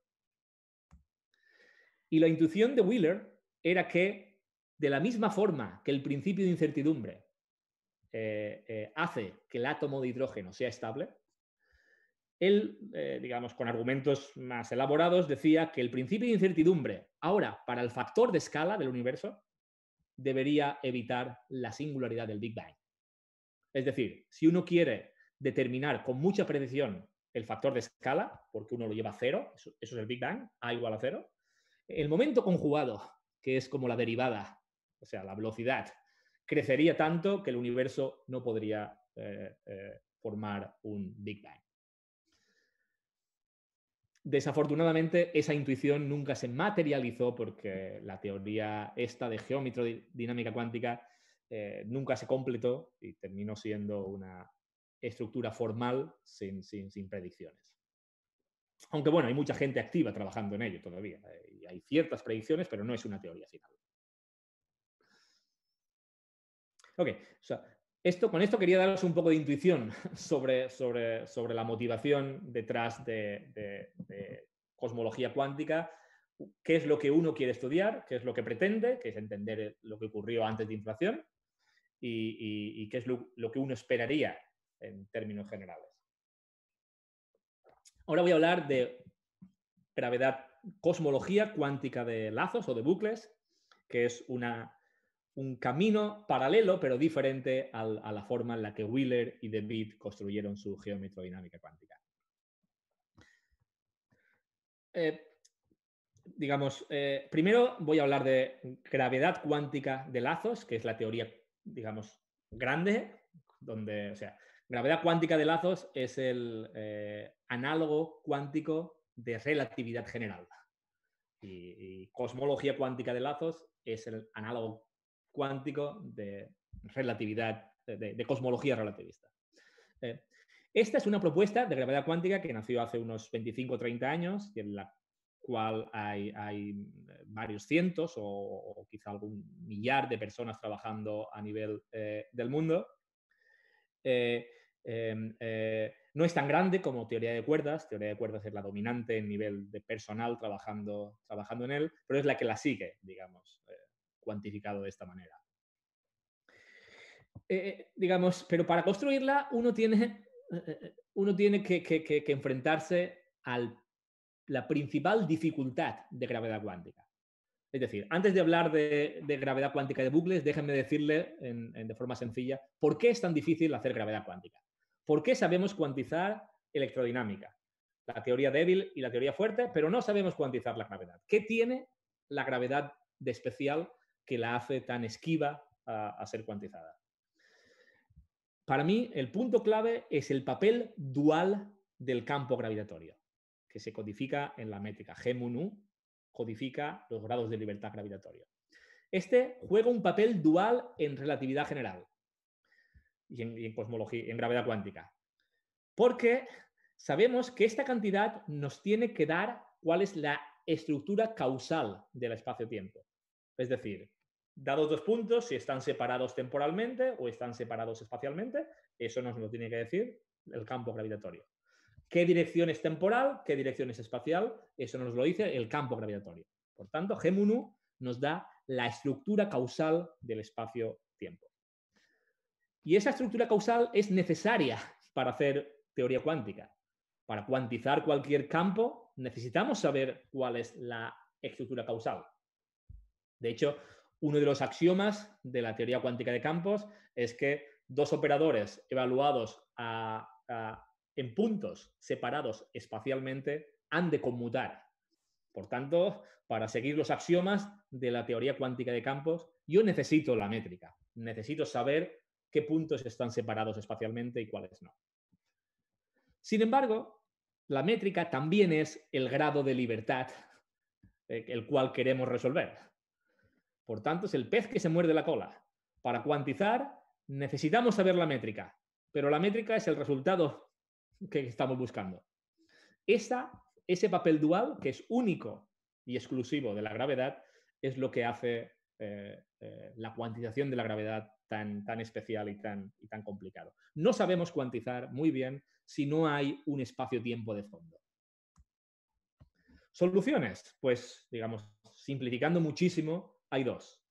Y la intuición de Wheeler era que, de la misma forma que el principio de incertidumbre eh, eh, hace que el átomo de hidrógeno sea estable, él, eh, digamos, con argumentos más elaborados, decía que el principio de incertidumbre, ahora para el factor de escala del universo, debería evitar la singularidad del Big Bang. Es decir, si uno quiere determinar con mucha precisión el factor de escala, porque uno lo lleva a cero, eso, es el Big Bang, A igual a cero. El momento conjugado, que es como la derivada, o sea, la velocidad, crecería tanto que el universo no podría eh, eh, formar un Big Bang. Desafortunadamente, esa intuición nunca se materializó porque la teoría esta de Dinámica cuántica eh, nunca se completó y terminó siendo una estructura formal sin, predicciones. Aunque bueno, hay mucha gente activa trabajando en ello todavía. Eh, y hay ciertas predicciones, pero no es una teoría final. Ok, esto, con esto quería daros un poco de intuición sobre, sobre, sobre la motivación detrás de, cosmología cuántica, qué es lo que uno quiere estudiar, qué es lo que pretende, que es entender lo que ocurrió antes de inflación y, qué es lo, que uno esperaría en términos generales. Ahora voy a hablar de gravedad, cosmología cuántica de lazos o de bucles, que es una, un camino paralelo pero diferente a la forma en la que Wheeler y DeWitt construyeron su geometrodinámica cuántica. Eh, digamos, eh, primero voy a hablar de gravedad cuántica de lazos, que es la teoría, digamos, grande, donde, o sea, Gravedad cuántica de lazos es el eh, análogo cuántico de relatividad general. Y, cosmología cuántica de lazos es el análogo cuántico de relatividad, de, cosmología relativista. Eh, esta es una propuesta de gravedad cuántica que nació hace unos 25 o 30 años y en la cual hay, eh, varios cientos o, quizá algún millar de personas trabajando a nivel del mundo. Em, eh, no es tan grande como teoría de cuerdas, teoría de cuerdas es la dominante en nivel de personal trabajando, trabajando en él, pero es la que la sigue, digamos, eh, cuantificado de esta manera. Eh, digamos, pero para construirla uno tiene, uno tiene que, enfrentarse a la principal dificultad de gravedad cuántica. Es decir, antes de hablar de, gravedad cuántica de bucles, déjenme decirle de forma sencilla por qué es tan difícil hacer gravedad cuántica. ¿Por qué sabemos cuantizar electrodinámica? La teoría débil y la teoría fuerte, pero no sabemos cuantizar la gravedad. ¿Qué tiene la gravedad de especial que la hace tan esquiva a, ser cuantizada? Para mí, el punto clave es el papel dual del campo gravitatorio, que se codifica en la métrica G codifica los grados de libertad gravitatoria. Este juega un papel dual en relatividad general y en, cosmología, en gravedad cuántica. Porque sabemos que esta cantidad nos tiene que dar cuál es la estructura causal del espacio-tiempo. Es decir, dados dos puntos, si están separados temporalmente o están separados espacialmente, eso nos lo tiene que decir el campo gravitatorio. ¿Qué dirección es temporal? ¿Qué dirección es espacial? Eso nos lo dice el campo gravitatorio. Por tanto, g nos da la estructura causal del espacio-tiempo. Y esa estructura causal es necesaria para hacer teoría cuántica. Para cuantizar cualquier campo necesitamos saber cuál es la estructura causal. De hecho, uno de los axiomas de la teoría cuántica de campos es que dos operadores evaluados en puntos separados espacialmente han de conmutar. Por tanto, para seguir los axiomas de la teoría cuántica de campos, yo necesito la métrica, necesito saber qué puntos están separados espacialmente y cuáles no. Sin embargo, la métrica también es el grado de libertad eh, el cual queremos resolver. Por tanto, es el pez que se muerde la cola. Para cuantizar necesitamos saber la métrica, pero la métrica es el resultado que estamos buscando. ese papel dual, que es único y exclusivo de la gravedad, es lo que hace eh, eh, la cuantización de la gravedad tan, tan especial y tan, y tan complicado. No sabemos cuantizar muy bien si no hay un espacio-tiempo de fondo. Soluciones, pues digamos, simplificando muchísimo, hay dos.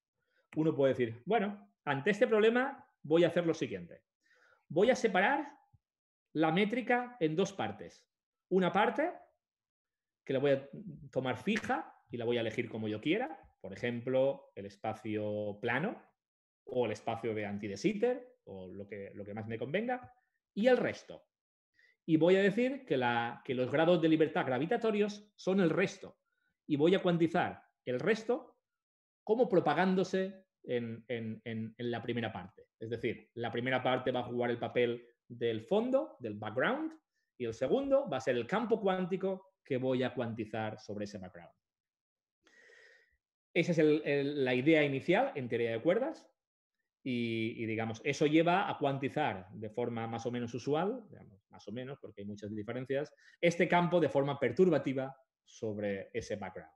Uno puede decir, bueno, ante este problema voy a hacer lo siguiente. Voy a separar la métrica en dos partes. Una parte que la voy a tomar fija y la voy a elegir como yo quiera, por ejemplo, el espacio plano o el espacio de anti sitter o lo que, lo que más me convenga, y el resto. Y voy a decir que, la, que los grados de libertad gravitatorios son el resto. Y voy a cuantizar el resto como propagándose en, la primera parte. Es decir, la primera parte va a jugar el papel del fondo, del background, y el segundo va a ser el campo cuántico que voy a cuantizar sobre ese background. Esa es la idea inicial en teoría de cuerdas. Y, digamos, eso lleva a cuantizar de forma más o menos usual, más o menos, porque hay muchas diferencias, este campo de forma perturbativa sobre ese background.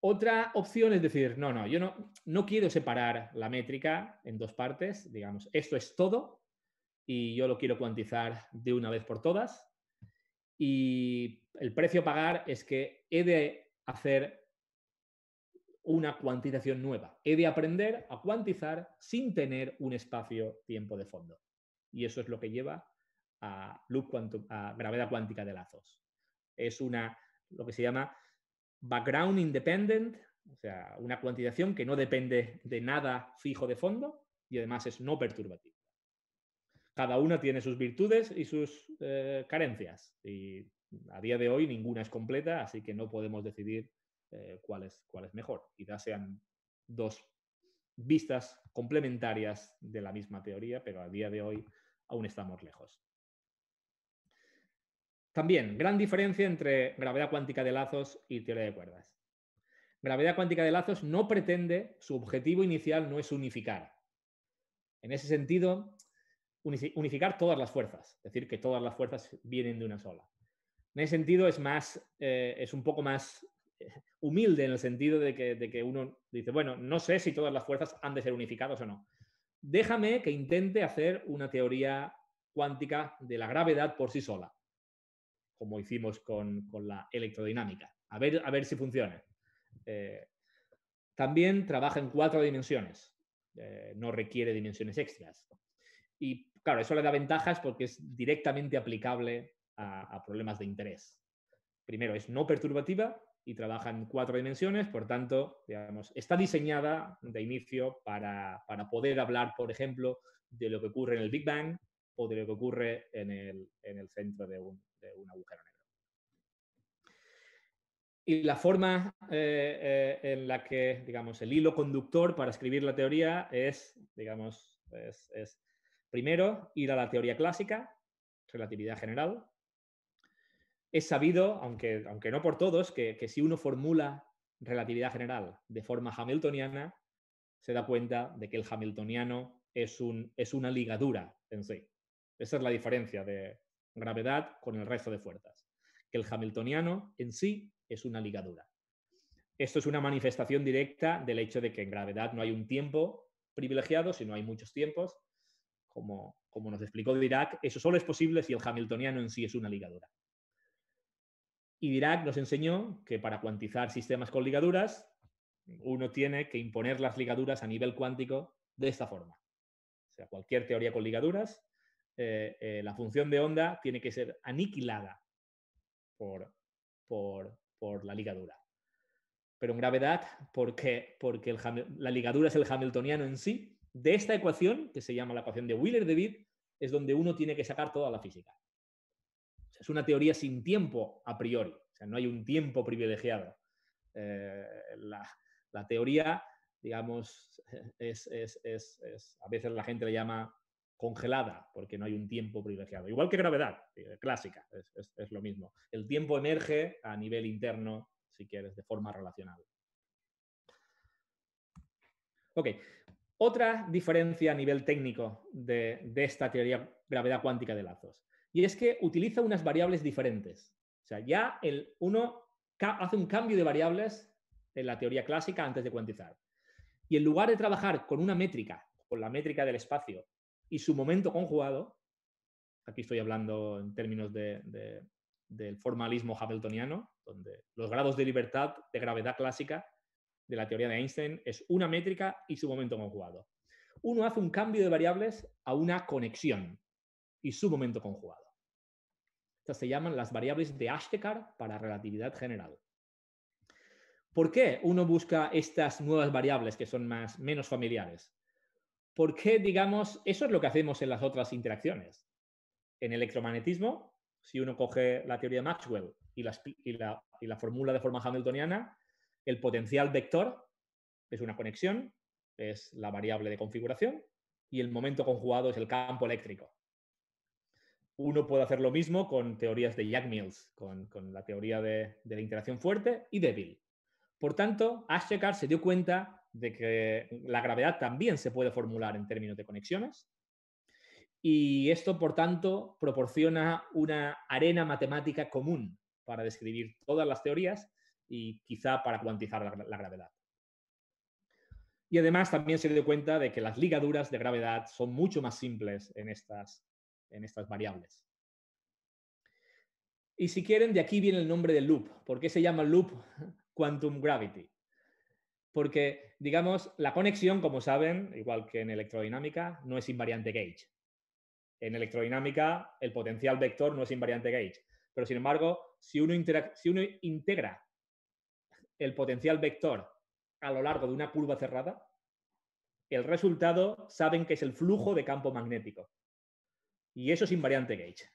Otra opción es decir, no, no, yo no, no quiero separar la métrica en dos partes, digamos, esto es todo y yo lo quiero cuantizar de una vez por todas. Y el precio a pagar es que he de hacer una cuantización nueva. He de aprender a cuantizar sin tener un espacio-tiempo de fondo. Y eso es lo que lleva a, a gravedad cuántica de lazos. Es una, lo que se llama background independent, o sea, una cuantización que no depende de nada fijo de fondo y además es no perturbativo. Cada una tiene sus virtudes y sus eh, carencias. Y a día de hoy ninguna es completa, así que no podemos decidir eh, cuál, es, cuál es mejor. Quizás sean dos vistas complementarias de la misma teoría, pero a día de hoy aún estamos lejos. También, gran diferencia entre gravedad cuántica de lazos y teoría de cuerdas. Gravedad cuántica de lazos no pretende, su objetivo inicial no es unificar. En ese sentido, unificar todas las fuerzas, es decir, que todas las fuerzas vienen de una sola. En ese sentido es más, eh, es un poco más eh, humilde en el sentido de que, uno dice, bueno, no sé si todas las fuerzas han de ser unificadas o no. Déjame que intente hacer una teoría cuántica de la gravedad por sí sola, como hicimos con, la electrodinámica. A ver, a ver si funciona. Eh, también trabaja en cuatro dimensiones, no requiere dimensiones extras. Y claro, eso le da ventajas porque es directamente aplicable a, problemas de interés. Primero, es no perturbativa y trabaja en cuatro dimensiones, por tanto, está diseñada de inicio para, poder hablar, por ejemplo, de lo que ocurre en el Big Bang o de lo que ocurre en el, centro de un, agujero negro. Y la forma eh, eh, en la que, digamos, el hilo conductor para escribir la teoría es, digamos, es primero ir a la teoría clásica, relatividad general, es sabido, aunque, aunque no por todos, que, si uno formula relatividad general de forma hamiltoniana, se da cuenta de que el hamiltoniano es, un, es una ligadura en sí. Esa es la diferencia de gravedad con el resto de fuerzas. Que el hamiltoniano en sí es una ligadura. Esto es una manifestación directa del hecho de que en gravedad no hay un tiempo privilegiado, sino hay muchos tiempos. Como, como nos explicó Dirac, eso solo es posible si el hamiltoniano en sí es una ligadura. Y Dirac nos enseñó que para cuantizar sistemas con ligaduras, uno tiene que imponer las ligaduras a nivel cuántico de esta forma. O sea, cualquier teoría con ligaduras, eh, eh, la función de onda tiene que ser aniquilada por, por, la ligadura. Pero en gravedad, porque, porque la ligadura es el hamiltoniano en sí, de esta ecuación, que se llama la ecuación de Wheeler-David, es donde uno tiene que sacar toda la física es una teoría sin tiempo a priori, o sea, no hay un tiempo privilegiado. Eh, la, teoría, digamos, es, es, es, a veces la gente la llama congelada, porque no hay un tiempo privilegiado. Igual que gravedad, eh, clásica, es lo mismo. El tiempo emerge a nivel interno, si quieres, de forma relacional. Ok. Otra diferencia a nivel técnico de, de, esta teoría gravedad cuántica de lazos y es que utiliza unas variables diferentes. O sea, ya el, uno hace un cambio de variables en la teoría clásica antes de cuantizar. Y en lugar de trabajar con una métrica, con la métrica del espacio y su momento conjugado, aquí estoy hablando en términos del formalismo hamiltoniano, donde los grados de libertad de gravedad clásica de la teoría de Einstein es una métrica y su momento conjugado. Uno hace un cambio de variables a una conexión y su momento conjugado. Estas se llaman las variables de Ashtekar para relatividad general. ¿Por qué uno busca estas nuevas variables que son más, menos familiares? Porque, digamos, eso es lo que hacemos en las otras interacciones. En electromagnetismo, si uno coge la teoría de Maxwell y la, y la fórmula de forma hamiltoniana, el potencial vector es una conexión, es la variable de configuración, y el momento conjugado es el campo eléctrico. Uno puede hacer lo mismo con teorías de Jack Mills, con, la teoría de, la interacción fuerte y débil. Por tanto, Ashtekar se dio cuenta de que la gravedad también se puede formular en términos de conexiones. Y esto, por tanto, proporciona una arena matemática común para describir todas las teorías y quizá para cuantizar la, la gravedad. Y además también se dio cuenta de que las ligaduras de gravedad son mucho más simples en estas en estas variables. Y si quieren, de aquí viene el nombre del loop. ¿Por qué se llama loop quantum gravity? Porque, digamos, la conexión, como saben, igual que en electrodinámica, no es invariante gauge. En electrodinámica, el potencial vector no es invariante gauge. Pero, sin embargo, si uno, si uno integra el potencial vector a lo largo de una curva cerrada, el resultado saben que es el flujo de campo magnético. Y eso es invariante gauge.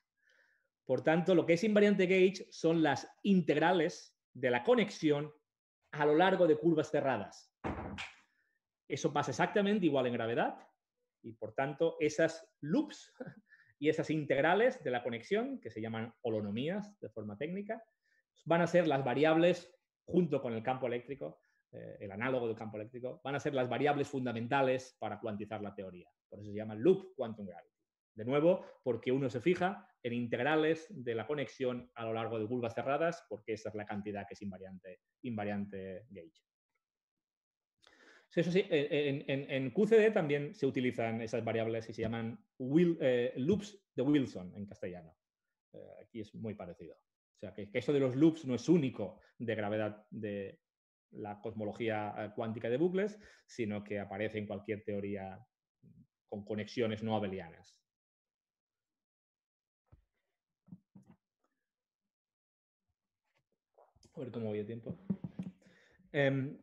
Por tanto, lo que es invariante gauge son las integrales de la conexión a lo largo de curvas cerradas. Eso pasa exactamente igual en gravedad y por tanto esas loops y esas integrales de la conexión, que se llaman holonomías de forma técnica, van a ser las variables junto con el campo eléctrico, eh, el análogo del campo eléctrico, van a ser las variables fundamentales para cuantizar la teoría. Por eso se llama loop quantum gravity. De nuevo, porque uno se fija en integrales de la conexión a lo largo de vulvas cerradas, porque esa es la cantidad que es invariante, invariante gauge. Eso sí, en, QCD también se utilizan esas variables y se llaman eh, loops de Wilson en castellano. Eh, aquí es muy parecido. O sea, que, que, eso de los loops no es único de gravedad de la cosmología eh, cuántica de bucles, sino que aparece en cualquier teoría con conexiones no abelianas. A ver tiempo. Em,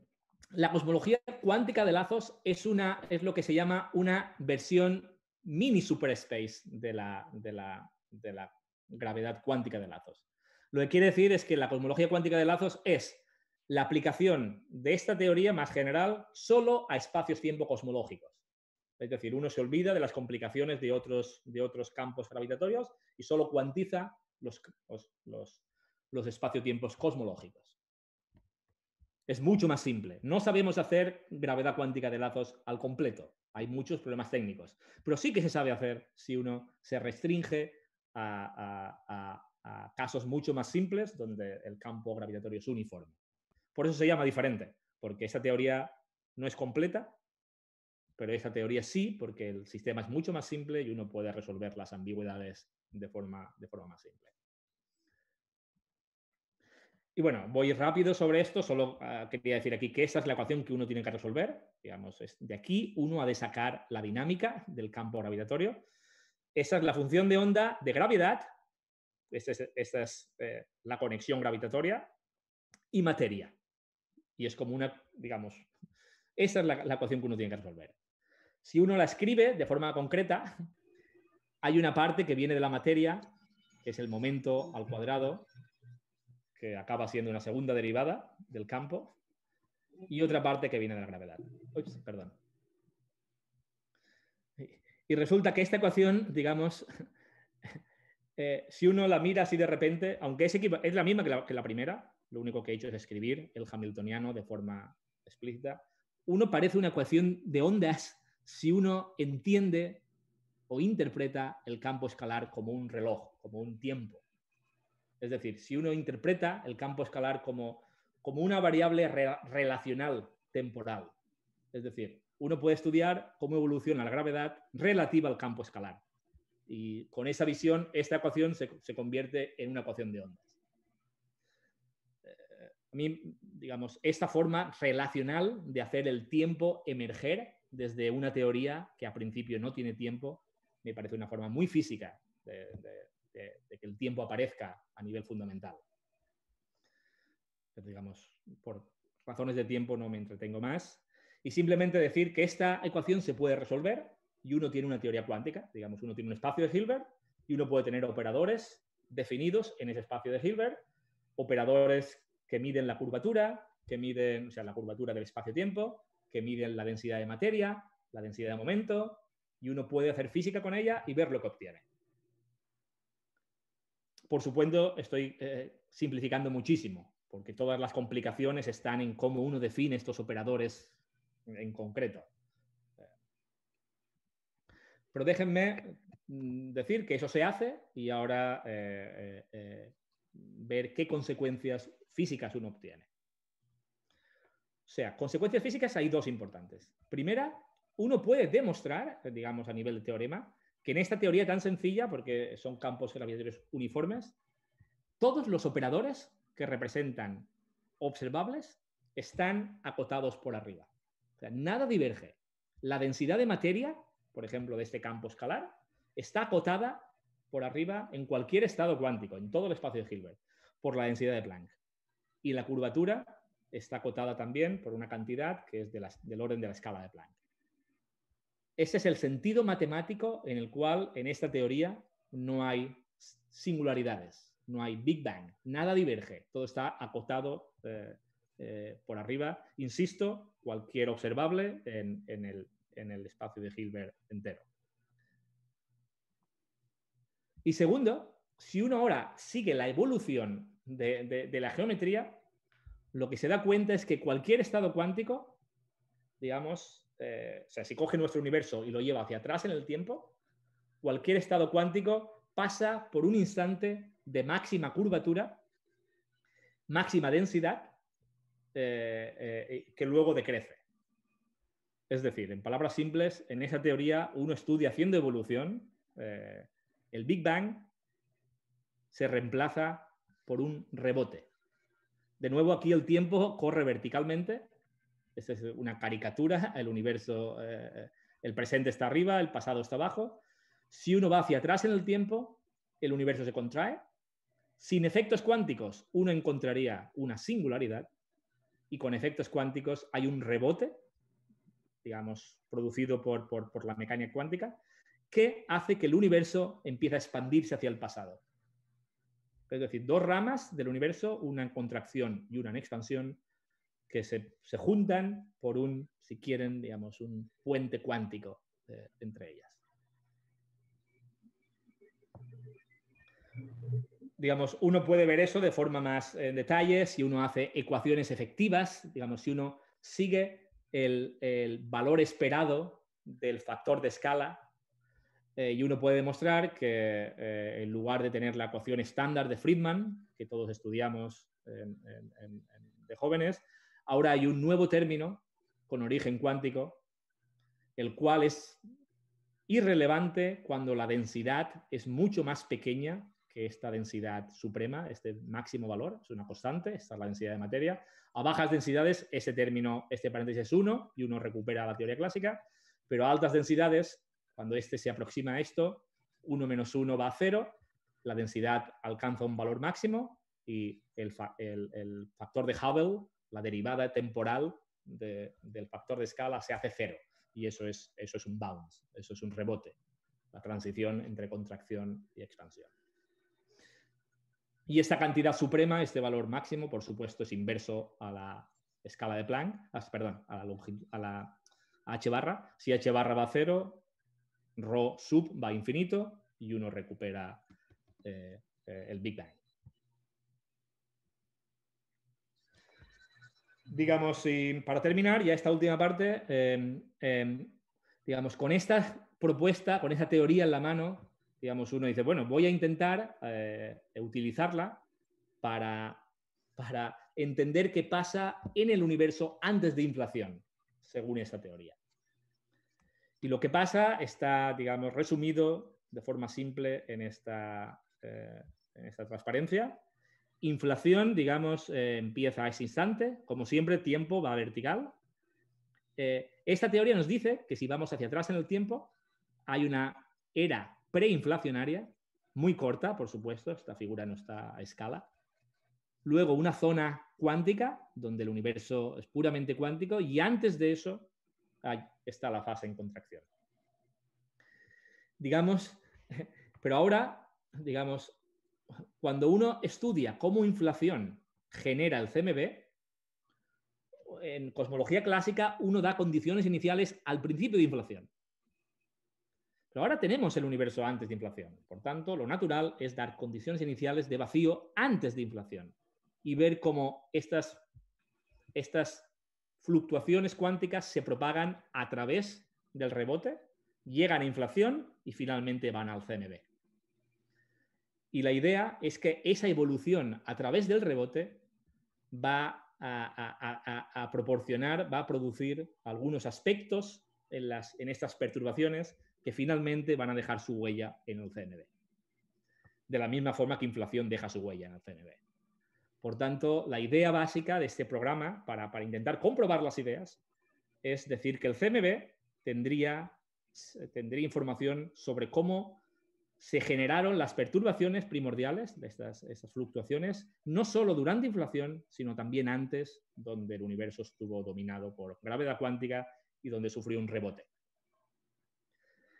la cosmología cuántica de lazos es, una, es lo que se llama una versión mini superspace de la, de la, de la gravedad cuántica de lazos. Lo que quiere decir es que la cosmología cuántica de lazos es la aplicación de esta teoría más general solo a espacios-tiempo cosmológicos. Es decir, uno se olvida de las complicaciones de otros, de otros campos gravitatorios y solo cuantiza los, los, los espacio-tiempos cosmológicos. Es mucho más simple. No sabemos hacer gravedad cuántica de lazos al completo. Hay muchos problemas técnicos. Pero sí que se sabe hacer si uno se restringe a, casos mucho más simples donde el campo gravitatorio es uniforme. Por eso se llama diferente, porque esta teoría no es completa, pero esta teoría sí, porque el sistema es mucho más simple y uno puede resolver las ambigüedades de forma, de forma más simple. Y bueno, voy rápido sobre esto, solo ah, quería decir aquí que esta es la ecuación que uno tiene que resolver. Digamos, de aquí uno ha de sacar la dinámica del campo gravitatorio. Esa es la función de onda de gravedad, esta es, eh, la conexión gravitatoria, y materia. Y es como una, digamos, esa es la, la ecuación que uno tiene que resolver. Si uno la escribe de forma concreta, hay una parte que viene de la materia, que es el momento al cuadrado, que acaba siendo una segunda derivada del campo, y otra parte que viene de la gravedad. perdón. Y resulta que esta ecuación, digamos, eh, si uno la mira así de repente, aunque es, es la misma que la, primera, lo único que he hecho es escribir el hamiltoniano de forma explícita, uno parece una ecuación de ondas si uno entiende o interpreta el campo escalar como un reloj, como un tiempo. Es decir, si uno interpreta el campo escalar como, como una variable relacional temporal, es decir, uno puede estudiar cómo evoluciona la gravedad relativa al campo escalar. Y con esa visión, esta ecuación se, convierte en una ecuación de ondas. Eh, a mí, digamos, esta forma relacional de hacer el tiempo emerger desde una teoría que a principio no tiene tiempo, me parece una forma muy física de, de, que el tiempo aparezca a nivel fundamental. Pero digamos, por razones de tiempo no me entretengo más. Y simplemente decir que esta ecuación se puede resolver y uno tiene una teoría cuántica, digamos, uno tiene un espacio de Hilbert y uno puede tener operadores definidos en ese espacio de Hilbert, operadores que miden la curvatura, que miden, o sea, la curvatura del espacio-tiempo, que miden la densidad de materia, la densidad de momento, y uno puede hacer física con ella y ver lo que obtiene. Por supuesto, estoy eh, simplificando muchísimo, porque todas las complicaciones están en cómo uno define estos operadores en concreto. Pero déjenme mm, decir que eso se hace y ahora eh, eh, ver qué consecuencias físicas uno obtiene. O sea, consecuencias físicas hay dos importantes. Primera, uno puede demostrar, digamos a nivel de teorema, que en esta teoría tan sencilla, porque son campos gravitatorios uniformes, todos los operadores que representan observables están acotados por arriba. nada diverge. La densidad de materia, por ejemplo, de este campo escalar, está acotada por arriba en cualquier estado cuántico, en todo el espacio de Hilbert, por la densidad de Planck. Y la curvatura está acotada también por una cantidad que es del orden de la escala de Planck. Ese es el sentido matemático en el cual en esta teoría no hay singularidades, no hay Big Bang, nada diverge, todo está acotado eh, eh, por arriba, insisto, cualquier observable en, el, espacio de Hilbert entero. Y segundo, si uno ahora sigue la evolución de, de, la geometría, lo que se da cuenta es que cualquier estado cuántico, digamos, eh, o sea, si coge nuestro universo y lo lleva hacia atrás en el tiempo, cualquier estado cuántico pasa por un instante de máxima curvatura, máxima densidad, eh, eh, que luego decrece. Es decir, en palabras simples, en esa teoría uno estudia haciendo evolución, el Big Bang se reemplaza por un rebote. De nuevo, aquí el tiempo corre verticalmente esta es una caricatura, el universo, eh, el presente está arriba, el pasado está abajo. Si uno va hacia atrás en el tiempo, el universo se contrae. Sin efectos cuánticos, uno encontraría una singularidad y con efectos cuánticos hay un rebote, digamos, producido por, por la mecánica cuántica, que hace que el universo empiece a expandirse hacia el pasado. Es decir, dos ramas del universo, una en contracción y una en expansión, que se, se, juntan por un, si quieren, digamos, un puente cuántico entre ellas. Digamos, uno puede ver eso de forma más eh, en detalle si uno hace ecuaciones efectivas, digamos, si uno sigue el, el valor esperado del factor de escala eh, y uno puede demostrar que eh, en lugar de tener la ecuación estándar de Friedman, que todos estudiamos de jóvenes, Ahora hay un nuevo término con origen cuántico, el cual es irrelevante cuando la densidad es mucho más pequeña que esta densidad suprema, este máximo valor, es una constante, esta es la densidad de materia. A bajas densidades, ese término, este paréntesis es 1 y uno recupera la teoría clásica, pero a altas densidades, cuando este se aproxima a esto, 1 menos 1 va a 0, la densidad alcanza un valor máximo y el factor de Hubble la derivada temporal del factor de escala se hace cero. Y eso es, eso es un bounce, eso es un rebote, la transición entre contracción y expansión. Y esta cantidad suprema, este valor máximo, por supuesto, es inverso a la escala de Planck, ah, perdón, a la, h barra. Si h barra va a cero, rho sub va infinito y uno recupera eh, eh, el Big Bang. digamos, y para terminar ya esta última parte, em, em, digamos, con esta propuesta, con esta teoría en la mano, digamos, uno dice, bueno, voy a intentar eh, utilizarla para, para entender qué pasa en el universo antes de inflación, según esta teoría. Y lo que pasa está, digamos, resumido de forma simple en esta, eh, en esta transparencia. Inflación, digamos, eh, empieza a ese instante. Como siempre, tiempo va vertical. Eh, esta teoría nos dice que si vamos hacia atrás en el tiempo, hay una era preinflacionaria, muy corta, por supuesto, esta figura no está a escala. Luego una zona cuántica, donde el universo es puramente cuántico, y antes de eso está la fase en contracción. Digamos, pero ahora, digamos, cuando uno estudia cómo inflación genera el CMB, en cosmología clásica uno da condiciones iniciales al principio de inflación. Pero ahora tenemos el universo antes de inflación. Por tanto, lo natural es dar condiciones iniciales de vacío antes de inflación y ver cómo estas, estas fluctuaciones cuánticas se propagan a través del rebote, llegan a inflación y finalmente van al CMB. Y la idea es que esa evolución a través del rebote va a, proporcionar, va a producir algunos aspectos en, las, en estas perturbaciones que finalmente van a dejar su huella en el CNB. De la misma forma que inflación deja su huella en el CNB. Por tanto, la idea básica de este programa, para, intentar comprobar las ideas, es decir que el CMB tendría, tendría información sobre cómo se generaron las perturbaciones primordiales de estas, fluctuaciones, no solo durante inflación, sino también antes, donde el universo estuvo dominado por gravedad cuántica y donde sufrió un rebote.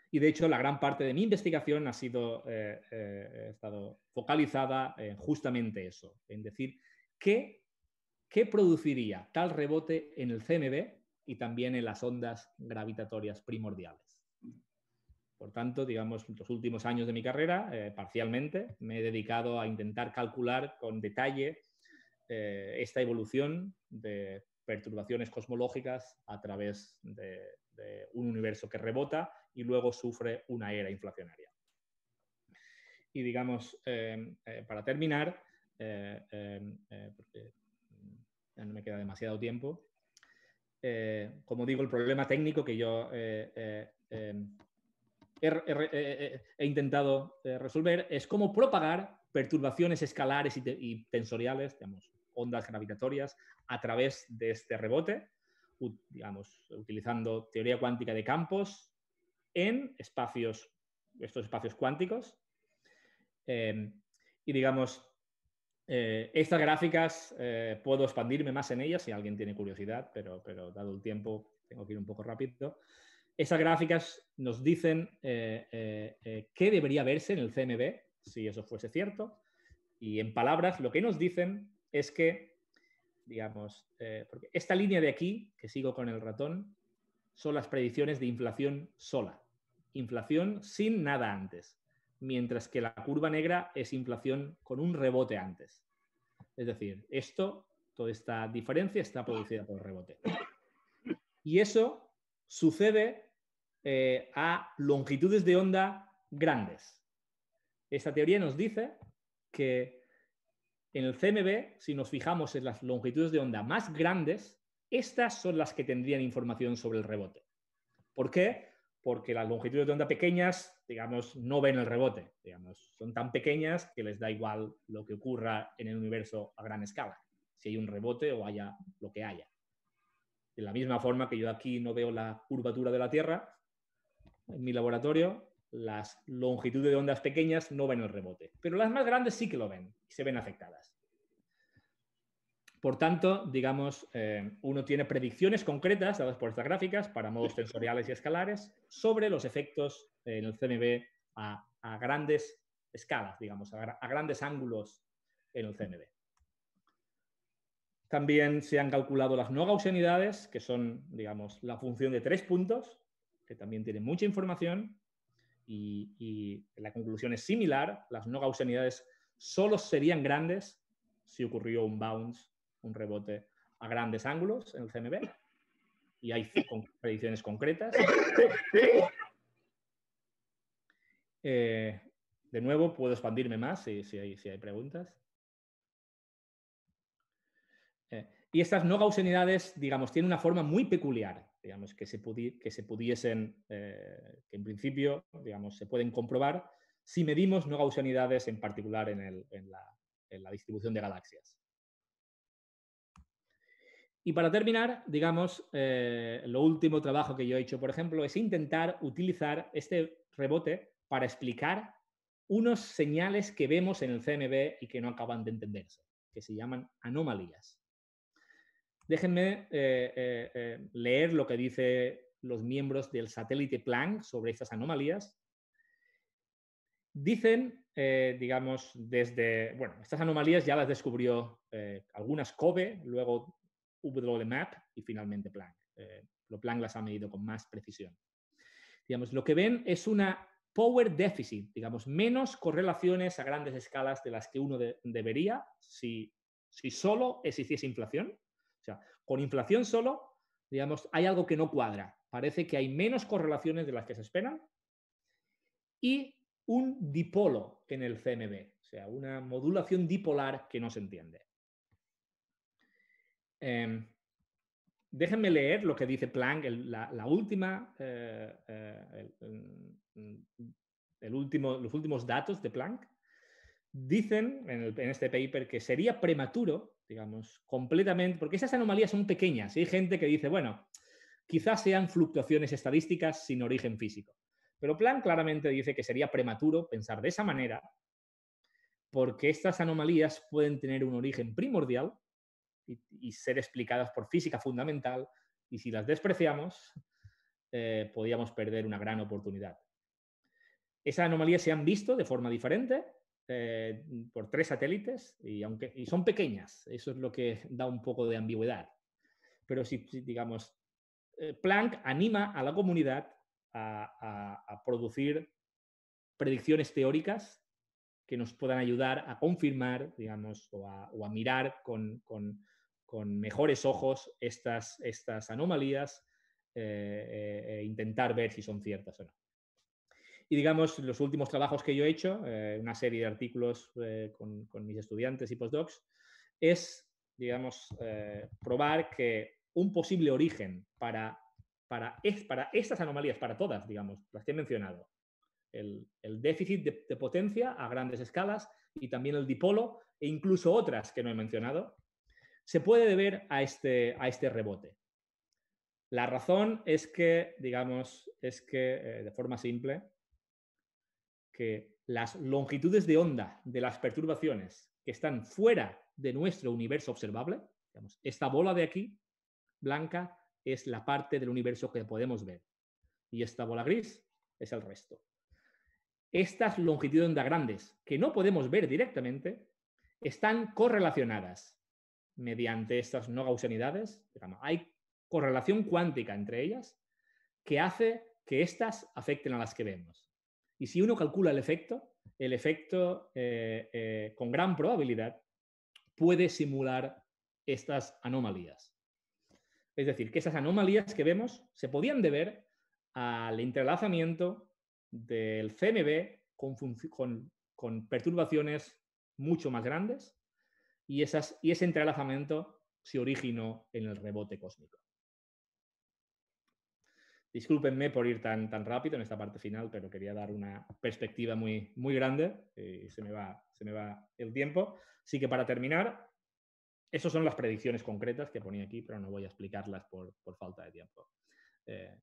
Y de hecho, la gran parte de mi investigación ha sido eh, eh, estado focalizada en justamente eso, en decir qué, qué produciría tal rebote en el CMB y también en las ondas gravitatorias primordiales. Por tanto, digamos, los últimos años de mi carrera, eh, parcialmente, me he dedicado a intentar calcular con detalle eh, esta evolución de perturbaciones cosmológicas a través de, un universo que rebota y luego sufre una era inflacionaria. Y digamos, eh, para terminar, porque ya no me queda demasiado tiempo, como digo, el problema técnico que yo he, intentado eh, resolver es cómo propagar perturbaciones escalares y, tensoriales, digamos, ondas gravitatorias, a través de este rebote, digamos, utilizando teoría cuántica de campos en espacios, estos espacios cuánticos. Em, y digamos, eh, estas gráficas eh, puedo expandirme más en ellas si alguien tiene curiosidad, pero dado el tiempo tengo que ir un poco rápido. Esas gráficas nos dicen eh, eh, eh, qué debería verse en el CMB, si eso fuese cierto. Y en palabras, lo que nos dicen es que, digamos, porque esta línea de aquí, que sigo con el ratón, son las predicciones de inflación sola. Inflación sin nada antes mientras que la curva negra es inflación con un rebote antes. Es decir, esto, toda esta diferencia está producida por rebote. Y eso sucede eh, a longitudes de onda grandes. Esta teoría nos dice que en el CMB, si nos fijamos en las longitudes de onda más grandes, estas son las que tendrían información sobre el rebote. ¿Por qué? Porque las longitudes de onda pequeñas, digamos, no ven el rebote. son tan pequeñas que les da igual lo que ocurra en el universo a gran escala, si hay un rebote o haya lo que haya. De la misma forma que yo aquí no veo la curvatura de la Tierra, en mi laboratorio las longitudes de ondas pequeñas no ven el rebote, pero las más grandes sí que lo ven y se ven afectadas. Por tanto, digamos, eh, uno tiene predicciones concretas dadas por estas gráficas para modos tensoriales y escalares sobre los efectos en el CMB a, grandes escalas, digamos, a, a, grandes ángulos en el CMB. También se han calculado las no gaussianidades, que son, digamos, la función de tres puntos, que también tiene mucha información, y, y la conclusión es similar. Las no gaussianidades solo serían grandes si ocurrió un bounce, un rebote a grandes ángulos en el CMB, y hay predicciones concretas. Eh, de nuevo, puedo expandirme más si, si, hay, si hay preguntas. Eh, y estas no gaussianidades, digamos, tienen una forma muy peculiar, digamos, que se, pudiesen, eh, que en principio, digamos, se pueden comprobar si medimos no gaussianidades en particular en, la, distribución de galaxias. Y para terminar, digamos, eh, lo último trabajo que yo he hecho, por ejemplo, es intentar utilizar este rebote para explicar unos señales que vemos en el CMB y que no acaban de entenderse, que se llaman anomalías. Déjenme eh, eh, eh, leer lo que dicen los miembros del satélite Planck sobre estas anomalías. Dicen, digamos, desde, bueno, estas anomalías ya las descubrió algunas COBE, luego Map y finalmente Planck. lo Planck las ha medido con más precisión. Digamos, lo que ven es una power deficit, digamos, menos correlaciones a grandes escalas de las que uno debería si, si solo existiese inflación. O sea, con inflación solo, digamos, hay algo que no cuadra. Parece que hay menos correlaciones de las que se esperan y un dipolo en el CMB, o sea, una modulación dipolar que no se entiende. Em, déjenme leer lo que dice Planck, la, última, eh, eh, mm, el, último, los últimos datos de Planck. Dicen en este paper que sería prematuro digamos, completamente, porque esas anomalías son pequeñas. ¿eh? Hay gente que dice, bueno, quizás sean fluctuaciones estadísticas sin origen físico. Pero Plan claramente dice que sería prematuro pensar de esa manera, porque estas anomalías pueden tener un origen primordial y, ser explicadas por física fundamental, y si las despreciamos, eh, podríamos podíamos perder una gran oportunidad. Esas anomalías se han visto de forma diferente, eh, por tres satélites y, aunque, son pequeñas. Eso es lo que da un poco de ambigüedad. Pero si, digamos, eh, Planck anima a la comunidad a, producir predicciones teóricas que nos puedan ayudar a confirmar, digamos, o a, mirar con, mejores ojos estas, estas anomalías eh, e intentar ver si son ciertas o no. Y digamos, los últimos trabajos que yo he hecho, eh, una serie de artículos eh, con, mis estudiantes y postdocs, es, digamos, eh, probar que un posible origen para, para, es, para estas anomalías, para todas, digamos, las que he mencionado, el, déficit de, potencia a grandes escalas y también el dipolo e incluso otras que no he mencionado, se puede deber a este, a este rebote. La razón es que, digamos, es que, de forma simple, que las longitudes de onda de las perturbaciones que están fuera de nuestro universo observable, digamos, esta bola de aquí, blanca, es la parte del universo que podemos ver. Y esta bola gris es el resto. Estas longitudes de onda grandes, que no podemos ver directamente, están correlacionadas mediante estas no gaussianidades. hay correlación cuántica entre ellas que hace que estas afecten a las que vemos. Y si uno calcula el efecto, el efecto eh, eh, con gran probabilidad puede simular estas anomalías. Es decir, que esas anomalías que vemos se podían deber al entrelazamiento del CMB con, perturbaciones mucho más grandes y ese entrelazamiento se originó en el rebote cósmico. Discúlpenme por ir tan, tan rápido en esta parte final, pero quería dar una perspectiva muy, muy grande y eh, se me, va, se me va el tiempo. Así que para terminar, esas son las predicciones concretas que ponía aquí, pero no voy a explicarlas por, falta de tiempo. Eh,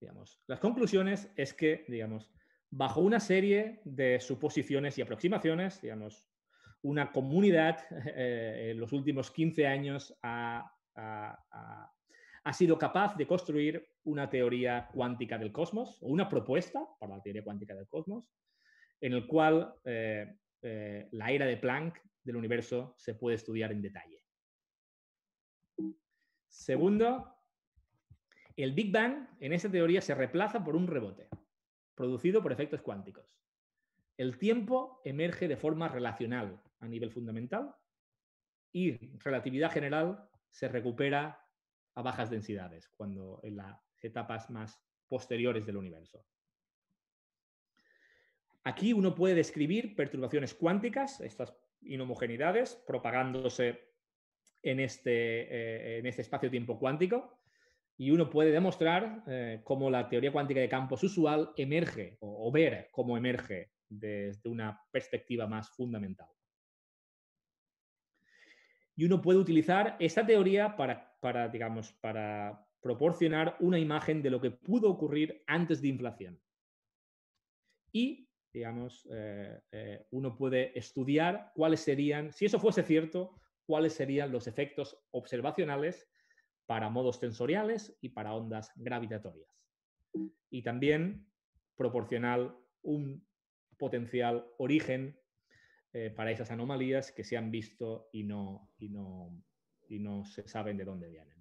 digamos, las conclusiones es que, digamos, bajo una serie de suposiciones y aproximaciones, digamos, una comunidad eh, en los últimos 15 años ha ha sido capaz de construir una teoría cuántica del cosmos, o una propuesta para la teoría cuántica del cosmos, en el cual eh, eh, la era de Planck del universo se puede estudiar en detalle. Segundo, el Big Bang en esa teoría se reemplaza por un rebote, producido por efectos cuánticos. El tiempo emerge de forma relacional a nivel fundamental y relatividad general se recupera a bajas densidades, cuando en las etapas más posteriores del universo. Aquí uno puede describir perturbaciones cuánticas, estas inhomogeneidades, propagándose en este, eh, en este espacio-tiempo cuántico, y uno puede demostrar eh, cómo la teoría cuántica de campos usual emerge o, o ver cómo emerge desde una perspectiva más fundamental. Y uno puede utilizar esta teoría para para, digamos, para proporcionar una imagen de lo que pudo ocurrir antes de inflación. Y, digamos, eh, eh, uno puede estudiar cuáles serían, si eso fuese cierto, cuáles serían los efectos observacionales para modos tensoriales y para ondas gravitatorias. Y también proporcionar un potencial origen eh, para esas anomalías que se han visto y no, y no, y no se saben de dónde vienen.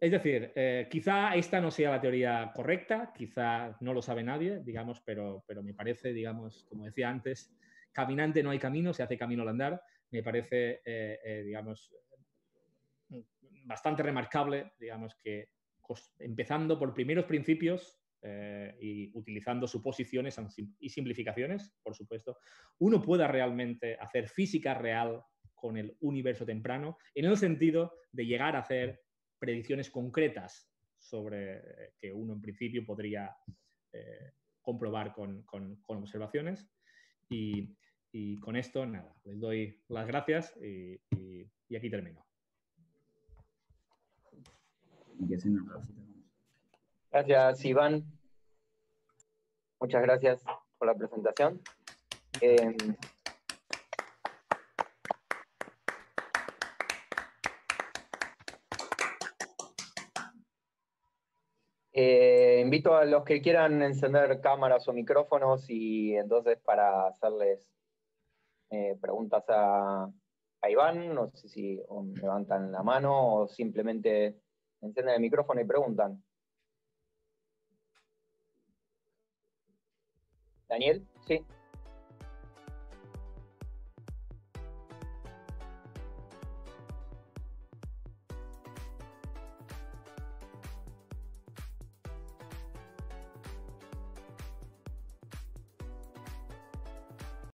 Es decir, eh, quizá esta no sea la teoría correcta, quizá no lo sabe nadie, digamos, pero, pero me parece, digamos, como decía antes, caminante no hay camino, se hace camino al andar, me parece, eh, eh, digamos, bastante remarcable, digamos, que empezando por primeros principios y utilizando suposiciones y simplificaciones, por supuesto, uno pueda realmente hacer física real con el universo temprano, en el sentido de llegar a hacer predicciones concretas sobre eh, que uno en principio podría eh, comprobar con, observaciones. Y, con esto, nada, les doy las gracias y, aquí termino. Gracias, Iván. Muchas gracias por la presentación. Eh, Eh, invito a los que quieran encender cámaras o micrófonos y entonces para hacerles eh, preguntas a, Iván, no sé si levantan la mano o simplemente encienden el micrófono y preguntan. Daniel, sí.